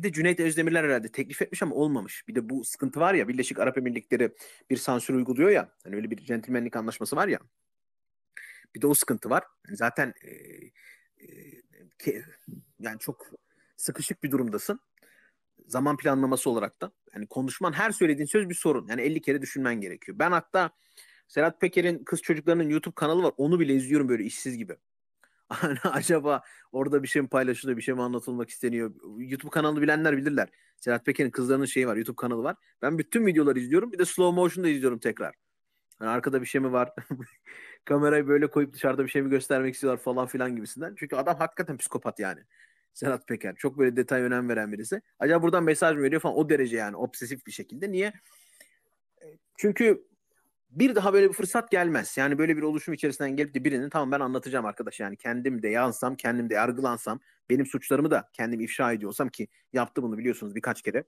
Bir de Cüneyt Özdemirler herhalde teklif etmiş ama olmamış. Bir de bu sıkıntı var ya Birleşik Arap Emirlikleri bir sansür uyguluyor ya. Hani öyle bir centilmenlik anlaşması var ya. Bir de o sıkıntı var. Yani zaten e, e, yani çok sıkışık bir durumdasın. Zaman planlaması olarak da. Yani konuşman her söylediğin söz bir sorun. Yani 50 kere düşünmen gerekiyor. Ben hatta Serhat Peker'in kız çocuklarının YouTube kanalı var. Onu bile izliyorum böyle işsiz gibi. acaba orada bir şey mi paylaşılıyor, bir şey mi anlatılmak isteniyor? YouTube kanalını bilenler bilirler. Serhat Peker'in kızlarının şeyi var, YouTube kanalı var. Ben bütün videoları izliyorum. Bir de slow da izliyorum tekrar. hani arkada bir şey mi var? Kamerayı böyle koyup dışarıda bir şey mi göstermek istiyorlar falan filan gibisinden. Çünkü adam hakikaten psikopat yani. Serhat Peker. Çok böyle detay önem veren birisi. Acaba buradan mesaj mı veriyor falan o derece yani obsesif bir şekilde. Niye? Çünkü bir daha böyle bir fırsat gelmez. Yani böyle bir oluşum içerisinden gelip de birinin tamam ben anlatacağım arkadaş yani kendim de yansam, kendim de yargılansam, benim suçlarımı da kendim ifşa ediyorsam ki yaptı bunu biliyorsunuz birkaç kere.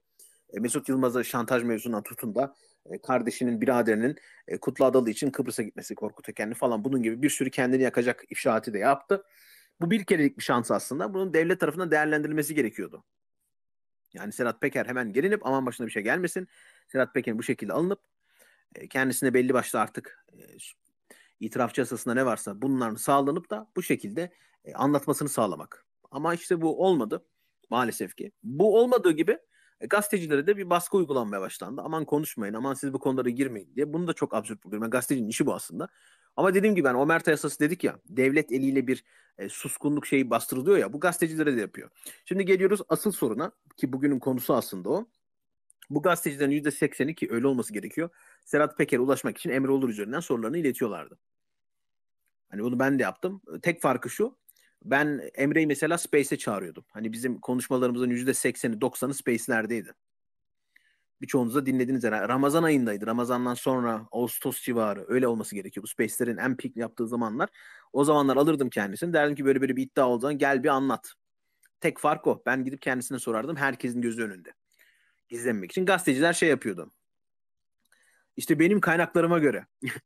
E, Mesut Yılmaz'a şantaj mevzundan tutun da e, kardeşinin, biraderinin e, Kutlu Adalı için Kıbrıs'a gitmesi Korkut Ekenli falan bunun gibi bir sürü kendini yakacak ifşaati de yaptı. Bu bir kerelik bir şans aslında. Bunun devlet tarafından değerlendirilmesi gerekiyordu. Yani Serhat Peker hemen gelinip aman başına bir şey gelmesin. Serhat Peker'in bu şekilde alınıp e, kendisine belli başlı artık e, yasasında ne varsa bunların sağlanıp da bu şekilde e, anlatmasını sağlamak. Ama işte bu olmadı maalesef ki. Bu olmadığı gibi e, gazetecilere de bir baskı uygulanmaya başlandı. Aman konuşmayın, aman siz bu konulara girmeyin diye. Bunu da çok absürt buluyorum. Yani gazetecinin işi bu aslında. Ama dediğim gibi ben yani Omerta yasası dedik ya devlet eliyle bir e, suskunluk şeyi bastırılıyor ya bu gazetecilere de yapıyor. Şimdi geliyoruz asıl soruna ki bugünün konusu aslında o. Bu gazetecilerin %80'i ki öyle olması gerekiyor. Serhat Peker'e ulaşmak için Emre Olur üzerinden sorularını iletiyorlardı. Hani bunu ben de yaptım. Tek farkı şu. Ben Emre'yi mesela Space'e çağırıyordum. Hani bizim konuşmalarımızın %80'i 90'ı Space'lerdeydi. Birçoğunuz da dinlediniz herhalde. Ramazan ayındaydı. Ramazan'dan sonra Ağustos civarı öyle olması gerekiyor. Bu Space'lerin en peak yaptığı zamanlar. O zamanlar alırdım kendisini. Derdim ki böyle böyle bir iddia olduğundan gel bir anlat. Tek fark o. Ben gidip kendisine sorardım. Herkesin gözü önünde izlememek için gazeteciler şey yapıyordu. İşte benim kaynaklarıma göre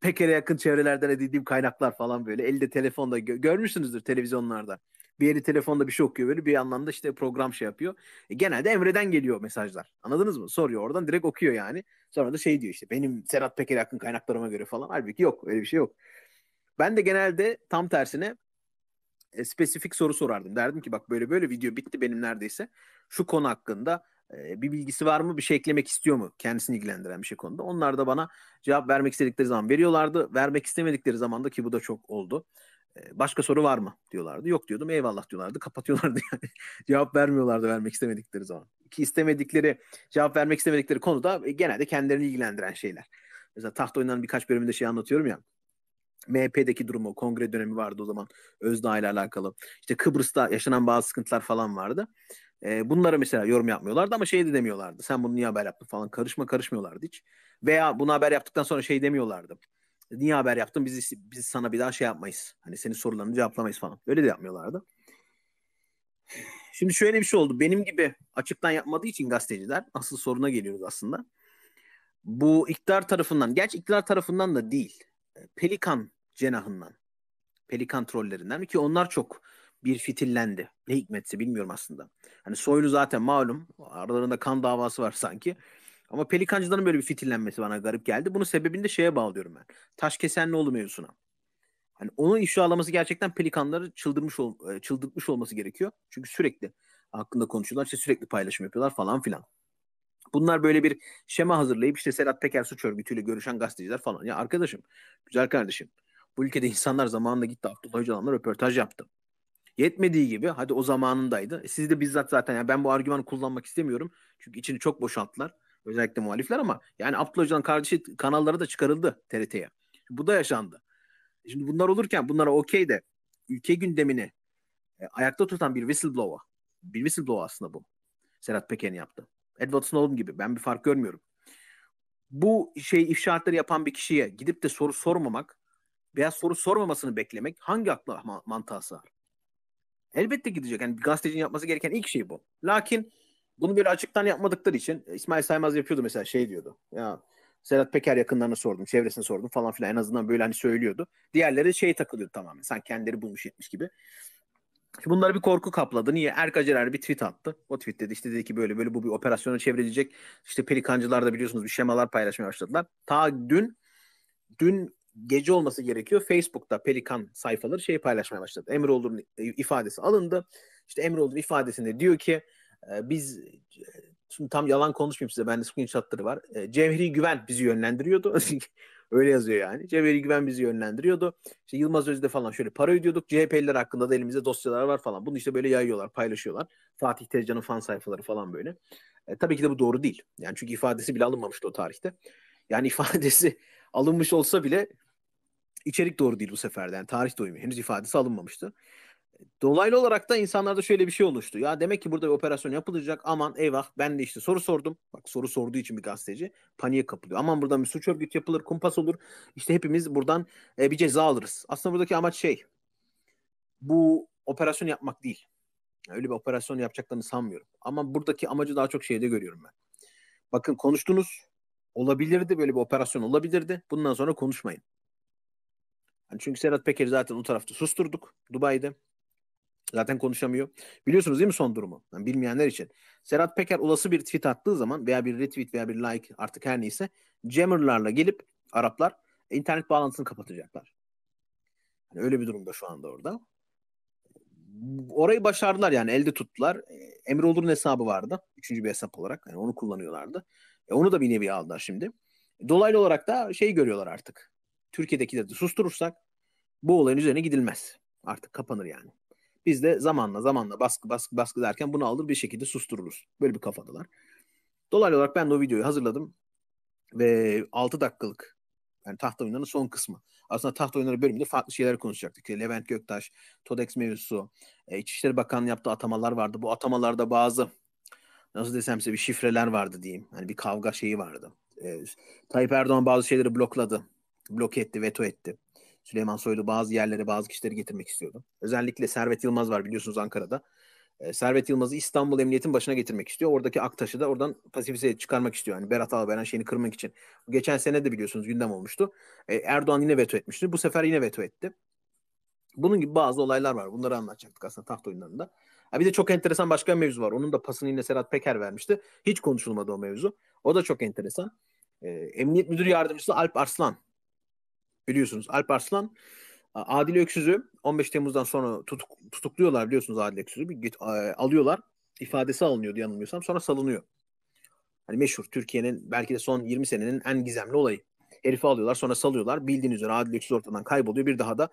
Peker'e yakın çevrelerden edindiğim kaynaklar falan böyle elde telefonda gö- görmüşsünüzdür televizyonlarda. Bir yeri telefonda bir şey okuyor böyle bir anlamda işte program şey yapıyor. E, genelde Emre'den geliyor mesajlar. Anladınız mı? Soruyor oradan direkt okuyor yani. Sonra da şey diyor işte benim Serhat Peker'e yakın kaynaklarıma göre falan. Halbuki yok öyle bir şey yok. Ben de genelde tam tersine e, spesifik soru sorardım. Derdim ki bak böyle böyle video bitti benim neredeyse. Şu konu hakkında bir bilgisi var mı? Bir şey eklemek istiyor mu? Kendisini ilgilendiren bir şey konuda. Onlar da bana cevap vermek istedikleri zaman veriyorlardı. Vermek istemedikleri zaman da ki bu da çok oldu. başka soru var mı? diyorlardı. Yok diyordum. Eyvallah diyorlardı. Kapatıyorlardı yani. cevap vermiyorlardı vermek istemedikleri zaman. Ki istemedikleri, cevap vermek istemedikleri konuda genelde kendilerini ilgilendiren şeyler. Mesela tahta oynanan birkaç bölümünde şey anlatıyorum ya MHP'deki durumu, kongre dönemi vardı o zaman Özdağ ile alakalı. İşte Kıbrıs'ta yaşanan bazı sıkıntılar falan vardı. E, bunlara mesela yorum yapmıyorlardı ama şey de demiyorlardı. Sen bunu niye haber yaptın falan karışma karışmıyorlardı hiç. Veya bunu haber yaptıktan sonra şey demiyorlardı. Niye haber yaptın? Biz, biz sana bir daha şey yapmayız. Hani senin sorularını cevaplamayız falan. Öyle de yapmıyorlardı. Şimdi şöyle bir şey oldu. Benim gibi açıktan yapmadığı için gazeteciler asıl soruna geliyoruz aslında. Bu iktidar tarafından, gerçi iktidar tarafından da değil pelikan cenahından, pelikan trollerinden ki onlar çok bir fitillendi. Ne hikmetse bilmiyorum aslında. Hani Soylu zaten malum aralarında kan davası var sanki. Ama pelikancıların böyle bir fitillenmesi bana garip geldi. Bunun sebebini de şeye bağlıyorum ben. Taş Taşkesenlioğlu mevzusuna. Hani onun ifşalaması gerçekten pelikanları çıldırmış ol, e, çıldırtmış olması gerekiyor. Çünkü sürekli hakkında konuşuyorlar, işte sürekli paylaşım yapıyorlar falan filan. Bunlar böyle bir şema hazırlayıp işte Sedat Peker suç örgütüyle görüşen gazeteciler falan. Ya arkadaşım, güzel kardeşim. Bu ülkede insanlar zamanında gitti Abdullah Öcalan'la röportaj yaptı. Yetmediği gibi hadi o zamanındaydı. E, siz de bizzat zaten yani ben bu argümanı kullanmak istemiyorum. Çünkü içini çok boşalttılar. Özellikle muhalifler ama yani Abdullah Öcalan kardeşi kanallara da çıkarıldı TRT'ye. Bu da yaşandı. E, şimdi bunlar olurken bunlara okey de ülke gündemini e, ayakta tutan bir whistleblower. Bir whistleblower aslında bu. Serhat Peker'in yaptı. Edward Snowden gibi. Ben bir fark görmüyorum. Bu şey ifşaatları yapan bir kişiye gidip de soru sormamak veya soru sormamasını beklemek hangi akla ma- mantığa sığar? Elbette gidecek. Yani bir gazetecinin yapması gereken ilk şey bu. Lakin bunu böyle açıktan yapmadıkları için e, İsmail Saymaz yapıyordu mesela şey diyordu. Ya Sedat Peker yakınlarına sordum, çevresine sordum falan filan en azından böyle hani söylüyordu. Diğerleri şey takılıyordu tamamen. Sen kendileri bulmuş etmiş gibi. Şimdi bunları bir korku kapladı. Niye? Erkac Erer bir tweet attı. O tweet dedi işte dedi ki böyle böyle bu bir operasyona çevrilecek. İşte pelikancılar da biliyorsunuz bir şemalar paylaşmaya başladılar. Ta dün dün gece olması gerekiyor. Facebook'ta Pelikan sayfaları şey paylaşmaya başladı. Emiroğlu'nun ifadesi alındı. İşte Emre ifadesinde diyor ki e, biz e, şimdi tam yalan konuşmayayım size. Bende screenshotları var. E, Güven bizi yönlendiriyordu. Öyle yazıyor yani. Cevheri Güven bizi yönlendiriyordu. İşte Yılmaz Özde falan şöyle para ödüyorduk. CHP'liler hakkında da elimizde dosyalar var falan. Bunu işte böyle yayıyorlar, paylaşıyorlar. Fatih Tezcan'ın fan sayfaları falan böyle. E, tabii ki de bu doğru değil. Yani çünkü ifadesi bile alınmamıştı o tarihte. Yani ifadesi alınmış olsa bile içerik doğru değil bu sefer. Yani tarih de Henüz ifadesi alınmamıştı dolaylı olarak da insanlarda şöyle bir şey oluştu. Ya demek ki burada bir operasyon yapılacak. Aman eyvah ben de işte soru sordum. Bak soru sorduğu için bir gazeteci paniğe kapılıyor. Aman buradan bir suç örgütü yapılır, kumpas olur. İşte hepimiz buradan e, bir ceza alırız. Aslında buradaki amaç şey. Bu operasyon yapmak değil. Öyle bir operasyon yapacaklarını sanmıyorum. Ama buradaki amacı daha çok şeyde görüyorum ben. Bakın konuştunuz. Olabilirdi böyle bir operasyon olabilirdi. Bundan sonra konuşmayın. Yani çünkü Serhat Peker zaten o tarafta susturduk Dubai'de. Zaten konuşamıyor. Biliyorsunuz değil mi son durumu? Yani bilmeyenler için. Serhat Peker olası bir tweet attığı zaman veya bir retweet veya bir like artık her neyse Jammer'larla gelip Araplar e, internet bağlantısını kapatacaklar. Yani öyle bir durumda şu anda orada. Orayı başardılar yani elde tuttular. E, Emre Olur'un hesabı vardı. Üçüncü bir hesap olarak. Yani onu kullanıyorlardı. E onu da bir nevi aldılar şimdi. Dolaylı olarak da şey görüyorlar artık. Türkiye'dekileri de susturursak bu olayın üzerine gidilmez. Artık kapanır yani. Biz de zamanla zamanla baskı baskı baskı derken bunu alır bir şekilde sustururuz. Böyle bir kafadalar. Dolaylı olarak ben de o videoyu hazırladım. Ve 6 dakikalık yani tahta oyunlarının son kısmı. Aslında tahta oyunları bölümünde farklı şeyler konuşacaktık. Levent Göktaş, Todex mevzusu, e, İçişleri Bakanı yaptığı atamalar vardı. Bu atamalarda bazı nasıl desem size bir şifreler vardı diyeyim. Hani bir kavga şeyi vardı. E, Tayyip Erdoğan bazı şeyleri blokladı. blok etti, veto etti. Süleyman Soylu bazı yerlere bazı kişileri getirmek istiyordu. Özellikle Servet Yılmaz var biliyorsunuz Ankara'da. E, Servet Yılmaz'ı İstanbul Emniyet'in başına getirmek istiyor. Oradaki Aktaş'ı da oradan pasifize çıkarmak istiyor. Yani Berat Albayrak'ın şeyini kırmak için. Geçen sene de biliyorsunuz gündem olmuştu. E, Erdoğan yine veto etmişti. Bu sefer yine veto etti. Bunun gibi bazı olaylar var. Bunları anlatacaktık aslında taht oyunlarında. Ha bir de çok enteresan başka bir mevzu var. Onun da pasını yine Serhat Peker vermişti. Hiç konuşulmadı o mevzu. O da çok enteresan. E, Emniyet Müdür Yardımcısı Alp Arslan biliyorsunuz Alp Arslan Adil Öksüz'ü 15 Temmuz'dan sonra tutuk, tutukluyorlar biliyorsunuz Adil Öksüz'ü. Bir, git, alıyorlar. ifadesi alınıyordu yanılmıyorsam. Sonra salınıyor. Hani meşhur Türkiye'nin belki de son 20 senenin en gizemli olayı. Herifi alıyorlar sonra salıyorlar. Bildiğiniz üzere Adil Öksüz ortadan kayboluyor. Bir daha da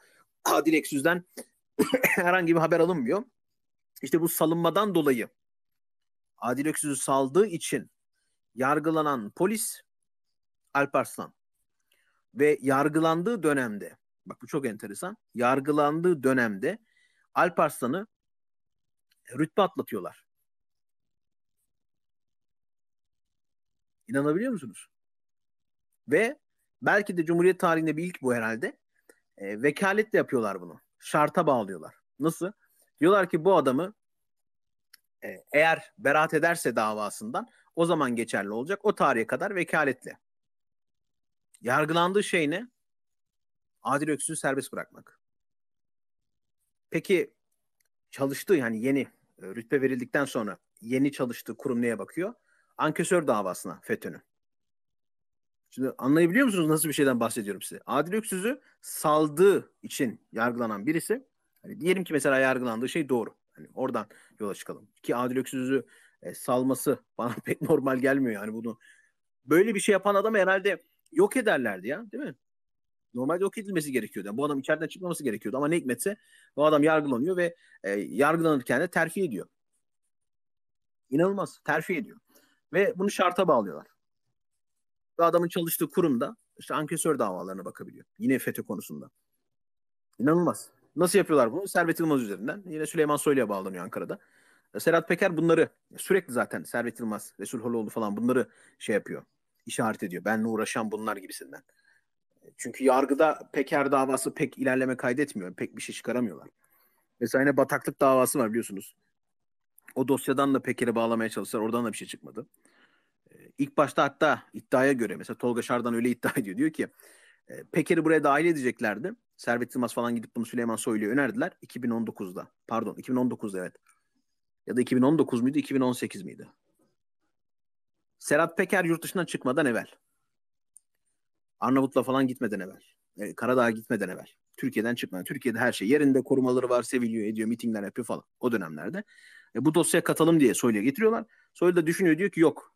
Adil Öksüz'den herhangi bir haber alınmıyor. İşte bu salınmadan dolayı Adil Öksüz'ü saldığı için yargılanan polis Alparslan ve yargılandığı dönemde bak bu çok enteresan yargılandığı dönemde Alparslan'ı rütbe atlatıyorlar. İnanabiliyor musunuz? Ve belki de Cumhuriyet tarihinde bir ilk bu herhalde. E, vekaletle yapıyorlar bunu. Şarta bağlıyorlar. Nasıl? Diyorlar ki bu adamı e, eğer beraat ederse davasından o zaman geçerli olacak. O tarihe kadar vekaletle. Yargılandığı şey ne? Adil Öksüz'ü serbest bırakmak. Peki çalıştığı yani yeni e, rütbe verildikten sonra yeni çalıştığı kurum neye bakıyor? Ankesör davasına FETÖ'nün. Şimdi anlayabiliyor musunuz nasıl bir şeyden bahsediyorum size? Adil Öksüz'ü saldığı için yargılanan birisi hani diyelim ki mesela yargılandığı şey doğru. Hani oradan yola çıkalım. Ki Adil Öksüz'ü e, salması bana pek normal gelmiyor yani bunu. Böyle bir şey yapan adam herhalde yok ederlerdi ya değil mi? Normalde yok edilmesi gerekiyordu. Yani bu adam içeriden çıkmaması gerekiyordu ama ne hikmetse bu adam yargılanıyor ve e, yargılanırken de terfi ediyor. İnanılmaz. Terfi ediyor. Ve bunu şarta bağlıyorlar. Bu adamın çalıştığı kurumda işte ankesör davalarına bakabiliyor. Yine FETÖ konusunda. İnanılmaz. Nasıl yapıyorlar bunu? Servet Yılmaz üzerinden. Yine Süleyman Soylu'ya bağlanıyor Ankara'da. Serhat Peker bunları sürekli zaten Servet Yılmaz, Resul Holoğlu falan bunları şey yapıyor işaret ediyor. Benle uğraşan bunlar gibisinden. E, çünkü yargıda Peker davası pek ilerleme kaydetmiyor. Pek bir şey çıkaramıyorlar. Mesela yine bataklık davası var biliyorsunuz. O dosyadan da Peker'i bağlamaya çalıştılar. Oradan da bir şey çıkmadı. E, ilk başta hatta iddiaya göre mesela Tolga Şardan öyle iddia ediyor. Diyor ki e, Peker'i buraya dahil edeceklerdi. Servet Yılmaz falan gidip bunu Süleyman Soylu'ya önerdiler. 2019'da. Pardon 2019'da evet. Ya da 2019 muydu 2018 miydi? Serhat Peker yurt dışına çıkmadan evvel. Arnavut'la falan gitmeden evvel. E, Karadağ'a gitmeden evvel. Türkiye'den çıkmadan. Türkiye'de her şey yerinde korumaları var, seviliyor, ediyor, mitingler yapıyor falan o dönemlerde. E, bu dosyaya katalım diye Soylu'ya getiriyorlar. Soylu da düşünüyor diyor ki yok.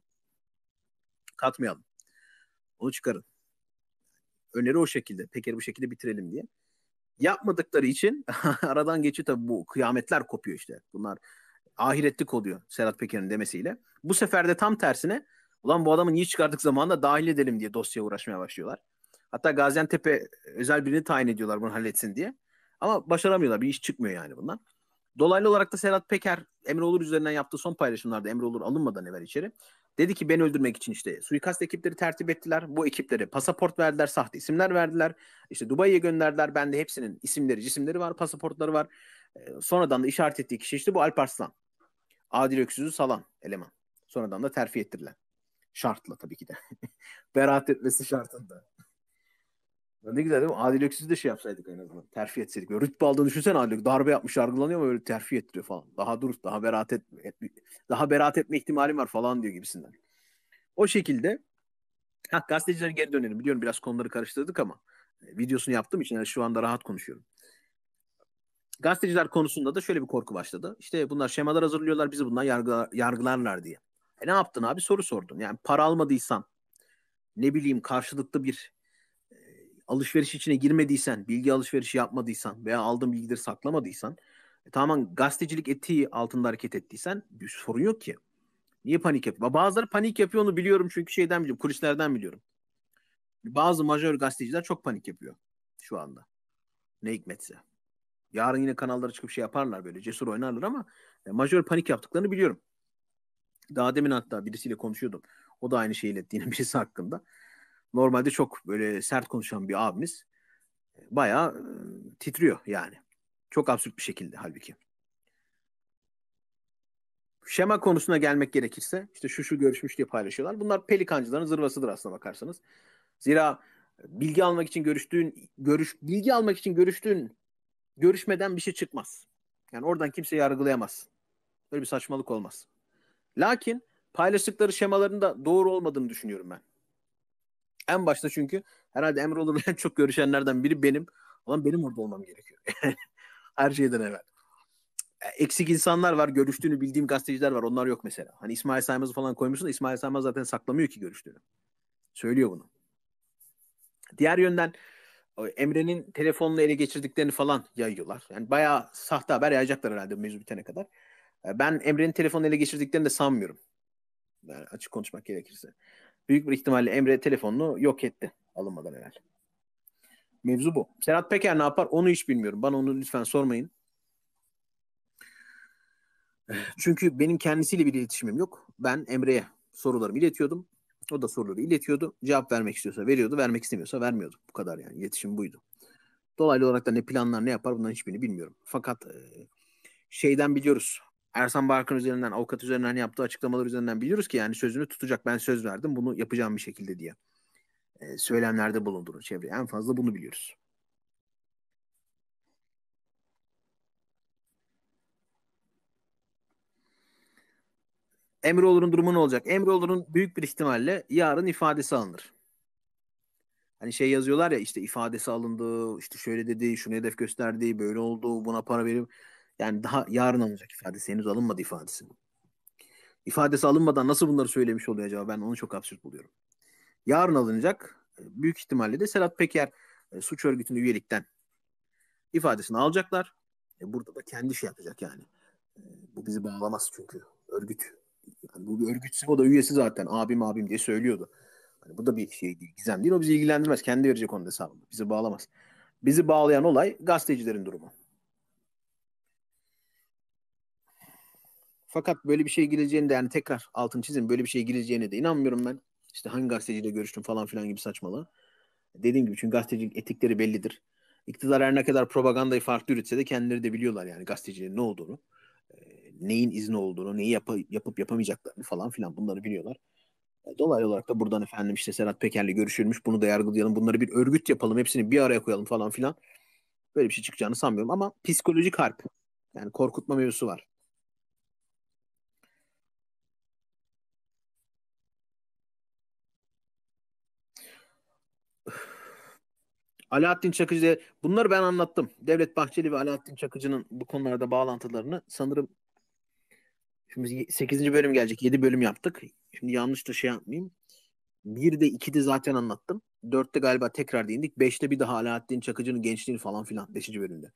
Katmayalım. Onu çıkarın. Öneri o şekilde. Peker'i bu şekilde bitirelim diye. Yapmadıkları için aradan geçiyor tabii bu kıyametler kopuyor işte. Bunlar ahiretlik oluyor Serhat Peker'in demesiyle. Bu sefer de tam tersine Ulan bu adamı niye çıkardık zamanında dahil edelim diye dosyaya uğraşmaya başlıyorlar. Hatta Gaziantep'e özel birini tayin ediyorlar bunu halletsin diye. Ama başaramıyorlar. Bir iş çıkmıyor yani bundan. Dolaylı olarak da Serhat Peker Emre Olur üzerinden yaptığı son paylaşımlarda Emre Olur alınmadan evvel içeri. Dedi ki beni öldürmek için işte suikast ekipleri tertip ettiler. Bu ekiplere pasaport verdiler, sahte isimler verdiler. İşte Dubai'ye gönderdiler. Bende hepsinin isimleri, cisimleri var, pasaportları var. E, sonradan da işaret ettiği kişi işte bu Alparslan. Adil Öksüz'ü salan eleman. Sonradan da terfi ettirilen. Şartla tabii ki de. Beraat etmesi şartında. ne güzel değil mi? Adil öksüz de şey yapsaydık en azından. Terfi etseydik. Böyle rütbe aldığını düşünsene Adil Darbe yapmış yargılanıyor ama öyle terfi ettiriyor falan. Daha dur, daha beraat etme, et, daha beraat etme ihtimalim var falan diyor gibisinden. O şekilde ha, gazetecilere geri dönelim. Biliyorum biraz konuları karıştırdık ama e, videosunu yaptığım için yani şu anda rahat konuşuyorum. Gazeteciler konusunda da şöyle bir korku başladı. İşte bunlar şemalar hazırlıyorlar, bizi bundan yargı yargılarlar diye. E ne yaptın abi? Soru sordun. Yani para almadıysan, ne bileyim karşılıklı bir e, alışveriş içine girmediysen, bilgi alışverişi yapmadıysan veya aldığın bilgileri saklamadıysan, e, tamamen gazetecilik etiği altında hareket ettiysen bir sorun yok ki. Niye panik yapıyor? Bazıları panik yapıyor onu biliyorum çünkü şeyden biliyorum, kulislerden biliyorum. Bazı majör gazeteciler çok panik yapıyor şu anda. Ne hikmetse. Yarın yine kanallara çıkıp şey yaparlar böyle cesur oynarlar ama e, majör panik yaptıklarını biliyorum. Daha demin hatta birisiyle konuşuyordum. O da aynı şeyi ilettiğini birisi hakkında. Normalde çok böyle sert konuşan bir abimiz e, bayağı e, titriyor yani. Çok absürt bir şekilde halbuki. Şema konusuna gelmek gerekirse işte şu şu görüşmüş diye paylaşıyorlar. Bunlar pelikancıların zırvasıdır aslına bakarsanız. Zira bilgi almak için görüştüğün görüş bilgi almak için görüştüğün görüşmeden bir şey çıkmaz. Yani oradan kimse yargılayamaz. Böyle bir saçmalık olmaz. Lakin paylaştıkları şemaların da doğru olmadığını düşünüyorum ben. En başta çünkü herhalde Emre Olur'la en çok görüşenlerden biri benim. Ama benim orada olmam gerekiyor. Her şeyden evvel. E, eksik insanlar var. Görüştüğünü bildiğim gazeteciler var. Onlar yok mesela. Hani İsmail Saymaz'ı falan koymuşsun da İsmail Saymaz zaten saklamıyor ki görüştüğünü. Söylüyor bunu. Diğer yönden Emre'nin telefonunu ele geçirdiklerini falan yayıyorlar. Yani bayağı sahte haber yayacaklar herhalde mevzu bitene kadar. E, ben Emre'nin telefonu ele geçirdiklerini de sanmıyorum. Yani e, açık konuşmak gerekirse. Büyük bir ihtimalle Emre telefonunu yok etti alınmadan evvel. Mevzu bu. Serhat Peker ne yapar onu hiç bilmiyorum. Bana onu lütfen sormayın. Çünkü benim kendisiyle bir iletişimim yok. Ben Emre'ye sorularımı iletiyordum. O da soruları iletiyordu. Cevap vermek istiyorsa veriyordu, vermek istemiyorsa vermiyordu. Bu kadar yani. İletişim buydu. Dolaylı olarak da ne planlar ne yapar bundan hiçbirini bilmiyorum. Fakat e, şeyden biliyoruz. Ersan Barkın üzerinden, avukat üzerinden yaptığı açıklamalar üzerinden biliyoruz ki yani sözünü tutacak. Ben söz verdim bunu yapacağım bir şekilde diye. E, söylemlerde bulunduğunu çevreye. En fazla bunu biliyoruz. Emiroğlu'nun durumu ne olacak? Emiroğlu'nun büyük bir ihtimalle yarın ifadesi alınır. Hani şey yazıyorlar ya işte ifadesi alındı, işte şöyle dedi, şunu hedef gösterdi, böyle oldu, buna para verim. Yani daha yarın alınacak ifadesi henüz alınmadı ifadesi. İfadesi alınmadan nasıl bunları söylemiş oluyor acaba ben onu çok absürt buluyorum. Yarın alınacak e, büyük ihtimalle de Serhat Peker e, suç örgütünün üyelikten ifadesini alacaklar. E burada da kendi şey yapacak yani. E, bu bizi bağlamaz çünkü örgüt. Yani bu bir örgütse o da üyesi zaten abim abim diye söylüyordu. Hani bu da bir şey değil, gizem değil. O bizi ilgilendirmez. Kendi verecek onun hesabını. Bizi bağlamaz. Bizi bağlayan olay gazetecilerin durumu. Fakat böyle bir şey gireceğini de yani tekrar altın çizim böyle bir şey gireceğine de inanmıyorum ben. İşte hangi gazeteciyle görüştüm falan filan gibi saçmalığı. Dediğim gibi çünkü gazetecilik etikleri bellidir. İktidar her ne kadar propagandayı farklı üretse de kendileri de biliyorlar yani gazetecilerin ne olduğunu, e, neyin izni olduğunu, neyi yap yapıp yapamayacaklarını falan filan bunları biliyorlar. E, dolaylı olarak da buradan efendim işte Serhat Peker'le görüşülmüş bunu da yargılayalım bunları bir örgüt yapalım hepsini bir araya koyalım falan filan. Böyle bir şey çıkacağını sanmıyorum ama psikolojik harp yani korkutma mevzusu var. Alaaddin Çakıcı de bunları ben anlattım. Devlet Bahçeli ve Alaaddin Çakıcı'nın bu konularda bağlantılarını sanırım şimdi 8. bölüm gelecek. 7 bölüm yaptık. Şimdi yanlış da şey yapmayayım. 1'de 2'de zaten anlattım. 4'te galiba tekrar değindik. 5'te bir daha Alaaddin Çakıcı'nın gençliğini falan filan 5. bölümde.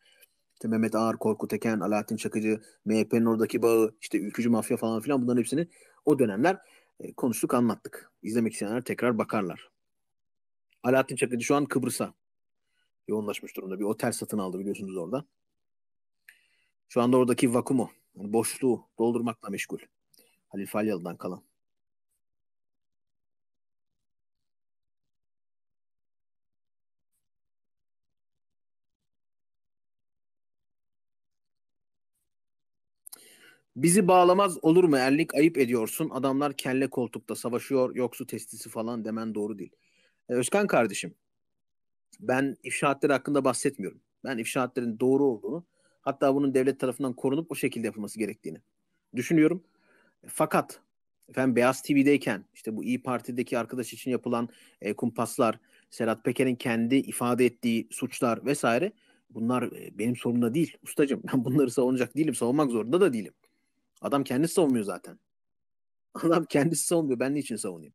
İşte Mehmet Ağar, Korkut Eken, Alaaddin Çakıcı, MHP'nin oradaki bağı, işte ülkücü mafya falan filan bunların hepsini o dönemler e, konuştuk, anlattık. İzlemek isteyenler tekrar bakarlar. Alaaddin Çakıcı şu an Kıbrıs'a yoğunlaşmış durumda. Bir otel satın aldı biliyorsunuz orada. Şu anda oradaki vakumu, yani boşluğu doldurmakla meşgul. Halil Falyalı'dan kalan. Bizi bağlamaz olur mu erlik ayıp ediyorsun. Adamlar kelle koltukta savaşıyor yoksu testisi falan demen doğru değil. Ee, Özkan kardeşim ben ifşaatleri hakkında bahsetmiyorum. Ben ifşaatlerin doğru olduğunu hatta bunun devlet tarafından korunup o şekilde yapılması gerektiğini düşünüyorum. Fakat efendim Beyaz TV'deyken işte bu İyi Parti'deki arkadaş için yapılan e, kumpaslar, Serhat Peker'in kendi ifade ettiği suçlar vesaire bunlar e, benim sorumda değil ustacım. Ben bunları savunacak değilim, savunmak zorunda da değilim. Adam kendisi savunmuyor zaten. Adam kendisi savunmuyor. Ben niçin savunayım?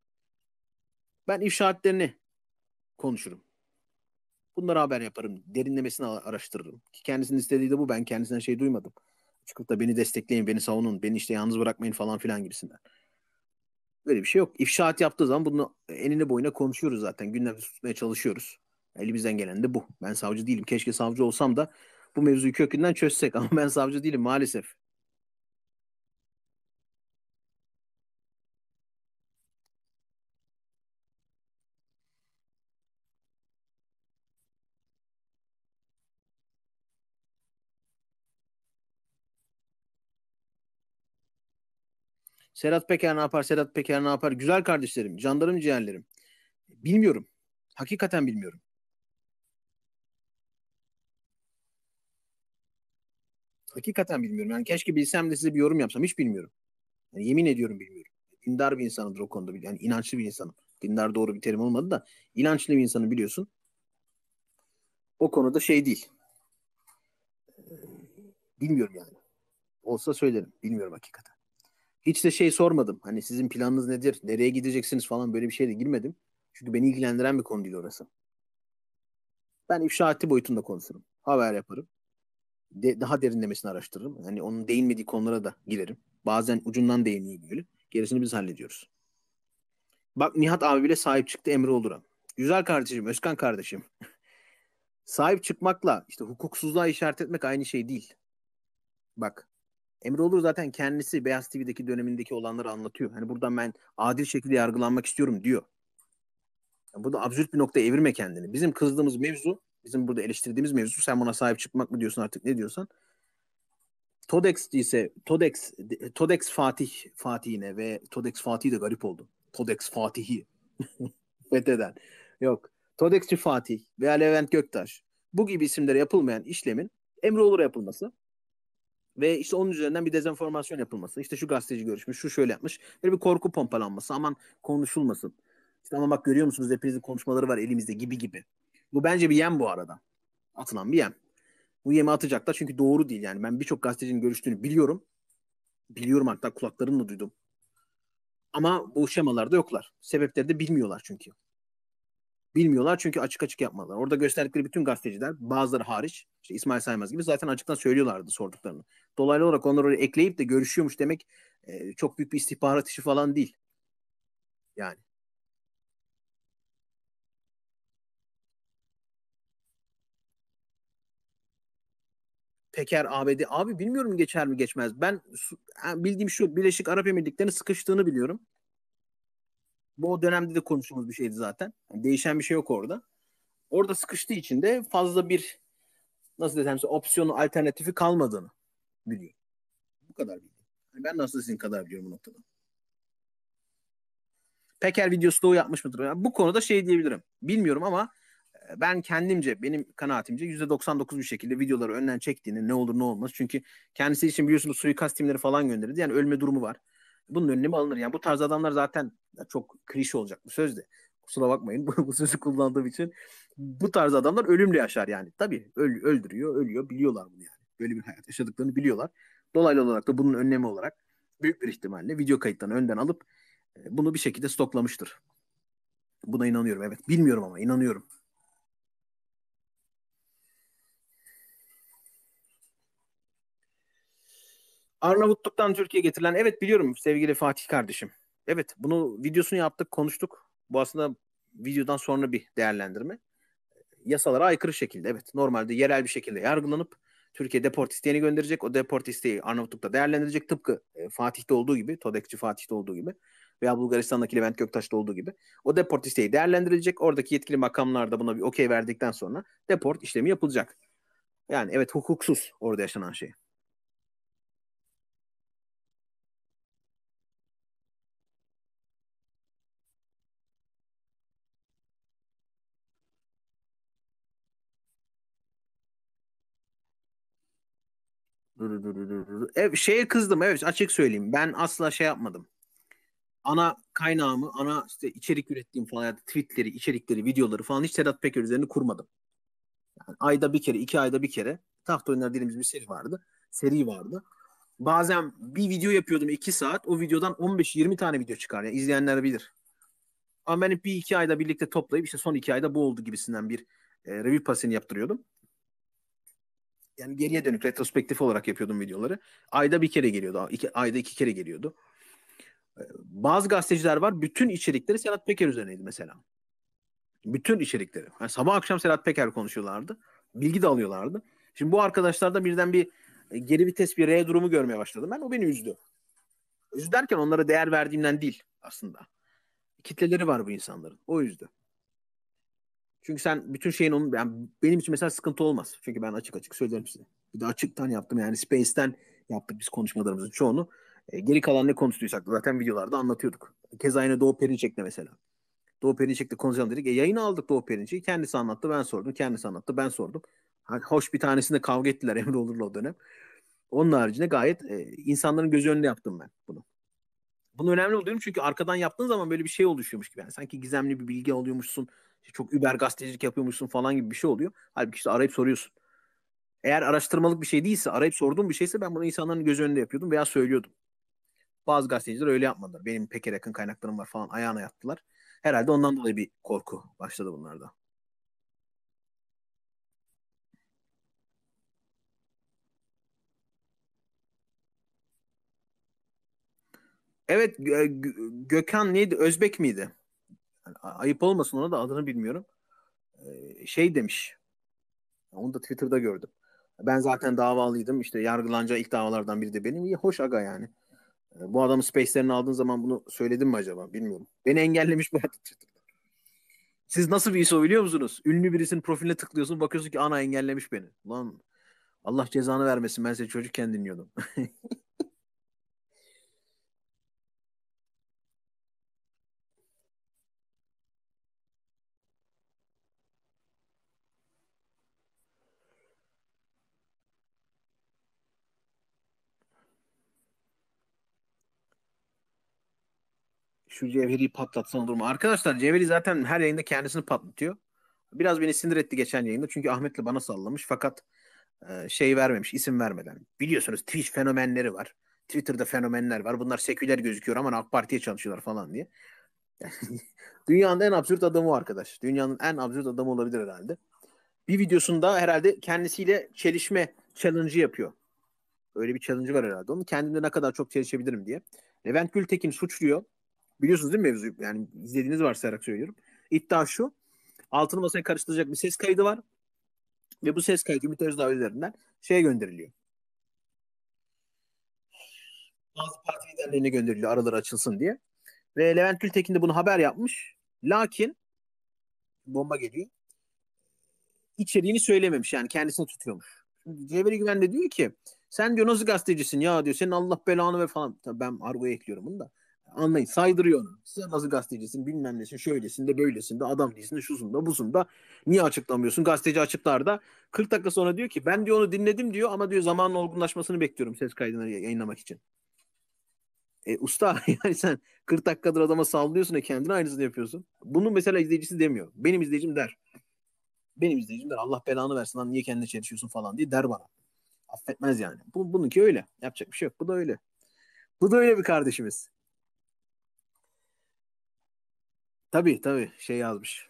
Ben ifşaatlerini konuşurum. Bunlara haber yaparım. Derinlemesine araştırırım. Ki kendisinin istediği de bu. Ben kendisinden şey duymadım. Çıkıp da beni destekleyin, beni savunun, beni işte yalnız bırakmayın falan filan gibisinden. Böyle bir şey yok. İfşaat yaptığı zaman bunu enine boyuna konuşuyoruz zaten. Gündemde tutmaya çalışıyoruz. Elimizden gelen de bu. Ben savcı değilim. Keşke savcı olsam da bu mevzuyu kökünden çözsek ama ben savcı değilim maalesef. Serhat Peker ne yapar? Serhat Peker ne yapar? Güzel kardeşlerim, candarım ciğerlerim. Bilmiyorum. Hakikaten bilmiyorum. Hakikaten bilmiyorum. Yani keşke bilsem de size bir yorum yapsam. Hiç bilmiyorum. Yani yemin ediyorum bilmiyorum. Dindar bir insanımdır o konuda. Yani inançlı bir insanım. Dindar doğru bir terim olmadı da inançlı bir insanı biliyorsun. O konuda şey değil. Ee, bilmiyorum yani. Olsa söylerim. Bilmiyorum hakikaten hiç de şey sormadım. Hani sizin planınız nedir? Nereye gideceksiniz falan böyle bir şeye de girmedim. Çünkü beni ilgilendiren bir konu değil orası. Ben ifşaati boyutunda konuşurum. Haber yaparım. De, daha derinlemesine araştırırım. Hani onun değinmediği konulara da girerim. Bazen ucundan değiniyor böyle. Gerisini biz hallediyoruz. Bak Nihat abi bile sahip çıktı Emre Olur'a. Güzel kardeşim, Özkan kardeşim. sahip çıkmakla işte hukuksuzluğa işaret etmek aynı şey değil. Bak Emre Olur zaten kendisi Beyaz TV'deki dönemindeki olanları anlatıyor. Hani buradan ben adil şekilde yargılanmak istiyorum diyor. Yani burada absürt bir nokta evirme kendini. Bizim kızdığımız mevzu, bizim burada eleştirdiğimiz mevzu sen buna sahip çıkmak mı diyorsun artık ne diyorsan. Todex ise Todex Todex Fatih Fatih'ine ve Todex Fatih de garip oldu. Todex Fatih'i FETÖ'den. Yok. Todexçi Fatih veya Levent Göktaş bu gibi isimlere yapılmayan işlemin Emre Olur'a yapılması ve işte onun üzerinden bir dezenformasyon yapılmasın. İşte şu gazeteci görüşmüş, şu şöyle yapmış. Böyle bir korku pompalanması. Aman konuşulmasın. İşte ama bak görüyor musunuz hepinizin konuşmaları var elimizde gibi gibi. Bu bence bir yem bu arada. Atılan bir yem. Bu yemi atacaklar çünkü doğru değil yani. Ben birçok gazetecinin görüştüğünü biliyorum. Biliyorum hatta kulaklarımla duydum. Ama bu şemalarda yoklar. Sebepleri de bilmiyorlar çünkü. Bilmiyorlar çünkü açık açık yapmadılar. Orada gösterdikleri bütün gazeteciler bazıları hariç işte İsmail Saymaz gibi zaten açıktan söylüyorlardı sorduklarını. Dolaylı olarak onları ekleyip de görüşüyormuş demek e, çok büyük bir istihbarat işi falan değil. Yani. Peker ABD abi bilmiyorum geçer mi geçmez. Ben bildiğim şu Birleşik Arap Emirlikleri'nin sıkıştığını biliyorum. Bu o dönemde de konuştuğumuz bir şeydi zaten. Yani değişen bir şey yok orada. Orada sıkıştığı için de fazla bir nasıl desem size opsiyonu alternatifi kalmadığını biliyor. Bu kadar biliyor. Ben nasıl sizin kadar biliyorum bu noktada. Peker video slow yapmış mıdır? Yani bu konuda şey diyebilirim. Bilmiyorum ama e, ben kendimce, benim kanaatimce %99 bir şekilde videoları önden çektiğini ne olur ne olmaz. Çünkü kendisi için biliyorsunuz suikast timleri falan gönderdi Yani ölme durumu var. Bunun önlemi alınır. Yani bu tarz adamlar zaten çok klişe olacak bu sözde kusura bakmayın bu sözü kullandığım için bu tarz adamlar ölümle yaşar yani. Tabii öl, öldürüyor, ölüyor biliyorlar bunu yani. Böyle bir hayat yaşadıklarını biliyorlar. Dolaylı olarak da bunun önlemi olarak büyük bir ihtimalle video kayıtlarını önden alıp e, bunu bir şekilde stoklamıştır. Buna inanıyorum. Evet bilmiyorum ama inanıyorum. Arnavutluk'tan Türkiye getirilen evet biliyorum sevgili Fatih kardeşim. Evet bunu videosunu yaptık konuştuk. Bu aslında videodan sonra bir değerlendirme. Yasalara aykırı şekilde evet normalde yerel bir şekilde yargılanıp Türkiye deport isteğini gönderecek. O deport isteği Arnavutluk'ta değerlendirecek. Tıpkı e, Fatih'te olduğu gibi, Todekçi Fatih'te olduğu gibi veya Bulgaristan'daki Levent Göktaş'ta olduğu gibi. O deport isteği değerlendirilecek. Oradaki yetkili makamlar da buna bir okey verdikten sonra deport işlemi yapılacak. Yani evet hukuksuz orada yaşanan şey. ev, şeye kızdım evet açık söyleyeyim. Ben asla şey yapmadım. Ana kaynağımı, ana işte içerik ürettiğim falan ya da tweetleri, içerikleri, videoları falan hiç Sedat Peker üzerine kurmadım. Yani ayda bir kere, iki ayda bir kere Taht Oyunları dediğimiz bir seri vardı. Seri vardı. Bazen bir video yapıyordum iki saat. O videodan 15-20 tane video çıkar. Yani izleyenler bilir. Ama ben bir iki ayda birlikte toplayıp işte son iki ayda bu oldu gibisinden bir e, review pasini yaptırıyordum yani geriye dönük retrospektif olarak yapıyordum videoları. Ayda bir kere geliyordu. Iki, ayda iki kere geliyordu. Ee, bazı gazeteciler var. Bütün içerikleri Serhat Peker üzerineydi mesela. Bütün içerikleri. Yani sabah akşam Serhat Peker konuşuyorlardı. Bilgi de alıyorlardı. Şimdi bu arkadaşlarda birden bir e, geri vites bir R durumu görmeye başladım. Ben o beni üzdü. Üzdü derken onlara değer verdiğimden değil aslında. Kitleleri var bu insanların. O üzdü. Çünkü sen bütün şeyin onun yani benim için mesela sıkıntı olmaz. Çünkü ben açık açık söylerim size. Bir de açıktan yaptım yani Space'ten yaptık biz konuşmalarımızın çoğunu. E, geri kalan ne konuştuysak zaten videolarda anlatıyorduk. Keza aynı Doğu Perinçek'le mesela. Doğu Perinçek'le konuşalım dedik. E, yayını aldık Doğu Perinçek'i. Kendisi anlattı ben sordum. Kendisi anlattı ben sordum. hoş bir tanesinde kavga ettiler Emre Olur'la o dönem. Onun haricinde gayet e, insanların gözü önünde yaptım ben bunu. Bunu önemli buluyorum çünkü arkadan yaptığın zaman böyle bir şey oluşuyormuş gibi. Yani sanki gizemli bir bilgi alıyormuşsun çok über gazetecilik yapıyormuşsun falan gibi bir şey oluyor. Halbuki işte arayıp soruyorsun. Eğer araştırmalık bir şey değilse, arayıp sorduğum bir şeyse ben bunu insanların göz önünde yapıyordum veya söylüyordum. Bazı gazeteciler öyle yapmadılar. Benim pek yakın kaynaklarım var falan ayağına yattılar. Herhalde ondan dolayı bir korku başladı bunlarda. Evet Gökhan neydi? Özbek miydi? Hani ayıp olmasın ona da adını bilmiyorum. Ee, şey demiş. Onu da Twitter'da gördüm. Ben zaten davalıydım. İşte yargılanacağı ilk davalardan biri de benim. İyi, hoş aga yani. Ee, bu adamın space'lerini aldığın zaman bunu söyledim mi acaba? Bilmiyorum. Beni engellemiş bu adam Siz nasıl bir ISO biliyor musunuz? Ünlü birisinin profiline tıklıyorsun bakıyorsun ki ana engellemiş beni. Lan Allah cezanı vermesin ben seni çocukken dinliyordum. şu Cevheri'yi patlatsana olur Arkadaşlar Cevheri zaten her yayında kendisini patlatıyor. Biraz beni sinir etti geçen yayında. Çünkü Ahmet'le bana sallamış fakat e, şey vermemiş isim vermeden. Biliyorsunuz Twitch fenomenleri var. Twitter'da fenomenler var. Bunlar seküler gözüküyor ama AK Parti'ye çalışıyorlar falan diye. Dünyanın en absürt adamı o arkadaş. Dünyanın en absürt adamı olabilir herhalde. Bir videosunda herhalde kendisiyle çelişme challenge'ı yapıyor. Öyle bir challenge var herhalde. Onu kendimle ne kadar çok çelişebilirim diye. Levent Gültekin suçluyor. Biliyorsunuz değil mi mevzuyu? Yani izlediğiniz varsa varsayarak söylüyorum. İddia şu. altını masaya karıştıracak bir ses kaydı var. Ve bu ses kaydı Ümit Özdağ üzerinden şeye gönderiliyor. Bazı parti liderlerine gönderiliyor araları açılsın diye. Ve Levent Gültekin de bunu haber yapmış. Lakin bomba geliyor. İçeriğini söylememiş yani kendisini tutuyormuş. Cevheri Güven de diyor ki sen diyor nasıl gazetecisin ya diyor senin Allah belanı ver falan. Tabii ben argoya ekliyorum bunu da anlayın saydırıyor onu. Sen nasıl gazetecisin bilmem nesin şöylesin de böylesin de adam değilsin de şusun da busun da niye açıklamıyorsun? Gazeteci açıklar da 40 dakika sonra diyor ki ben diyor onu dinledim diyor ama diyor zamanın olgunlaşmasını bekliyorum ses kaydını yayınlamak için. E, usta yani sen 40 dakikadır adama sallıyorsun ve kendini aynısını yapıyorsun. Bunu mesela izleyicisi demiyor. Benim izleyicim der. Benim izleyicim der Allah belanı versin lan niye kendine çelişiyorsun falan diye der bana. Affetmez yani. Bu, bununki öyle. Yapacak bir şey yok. Bu da öyle. Bu da öyle bir kardeşimiz. Tabii tabii şey yazmış.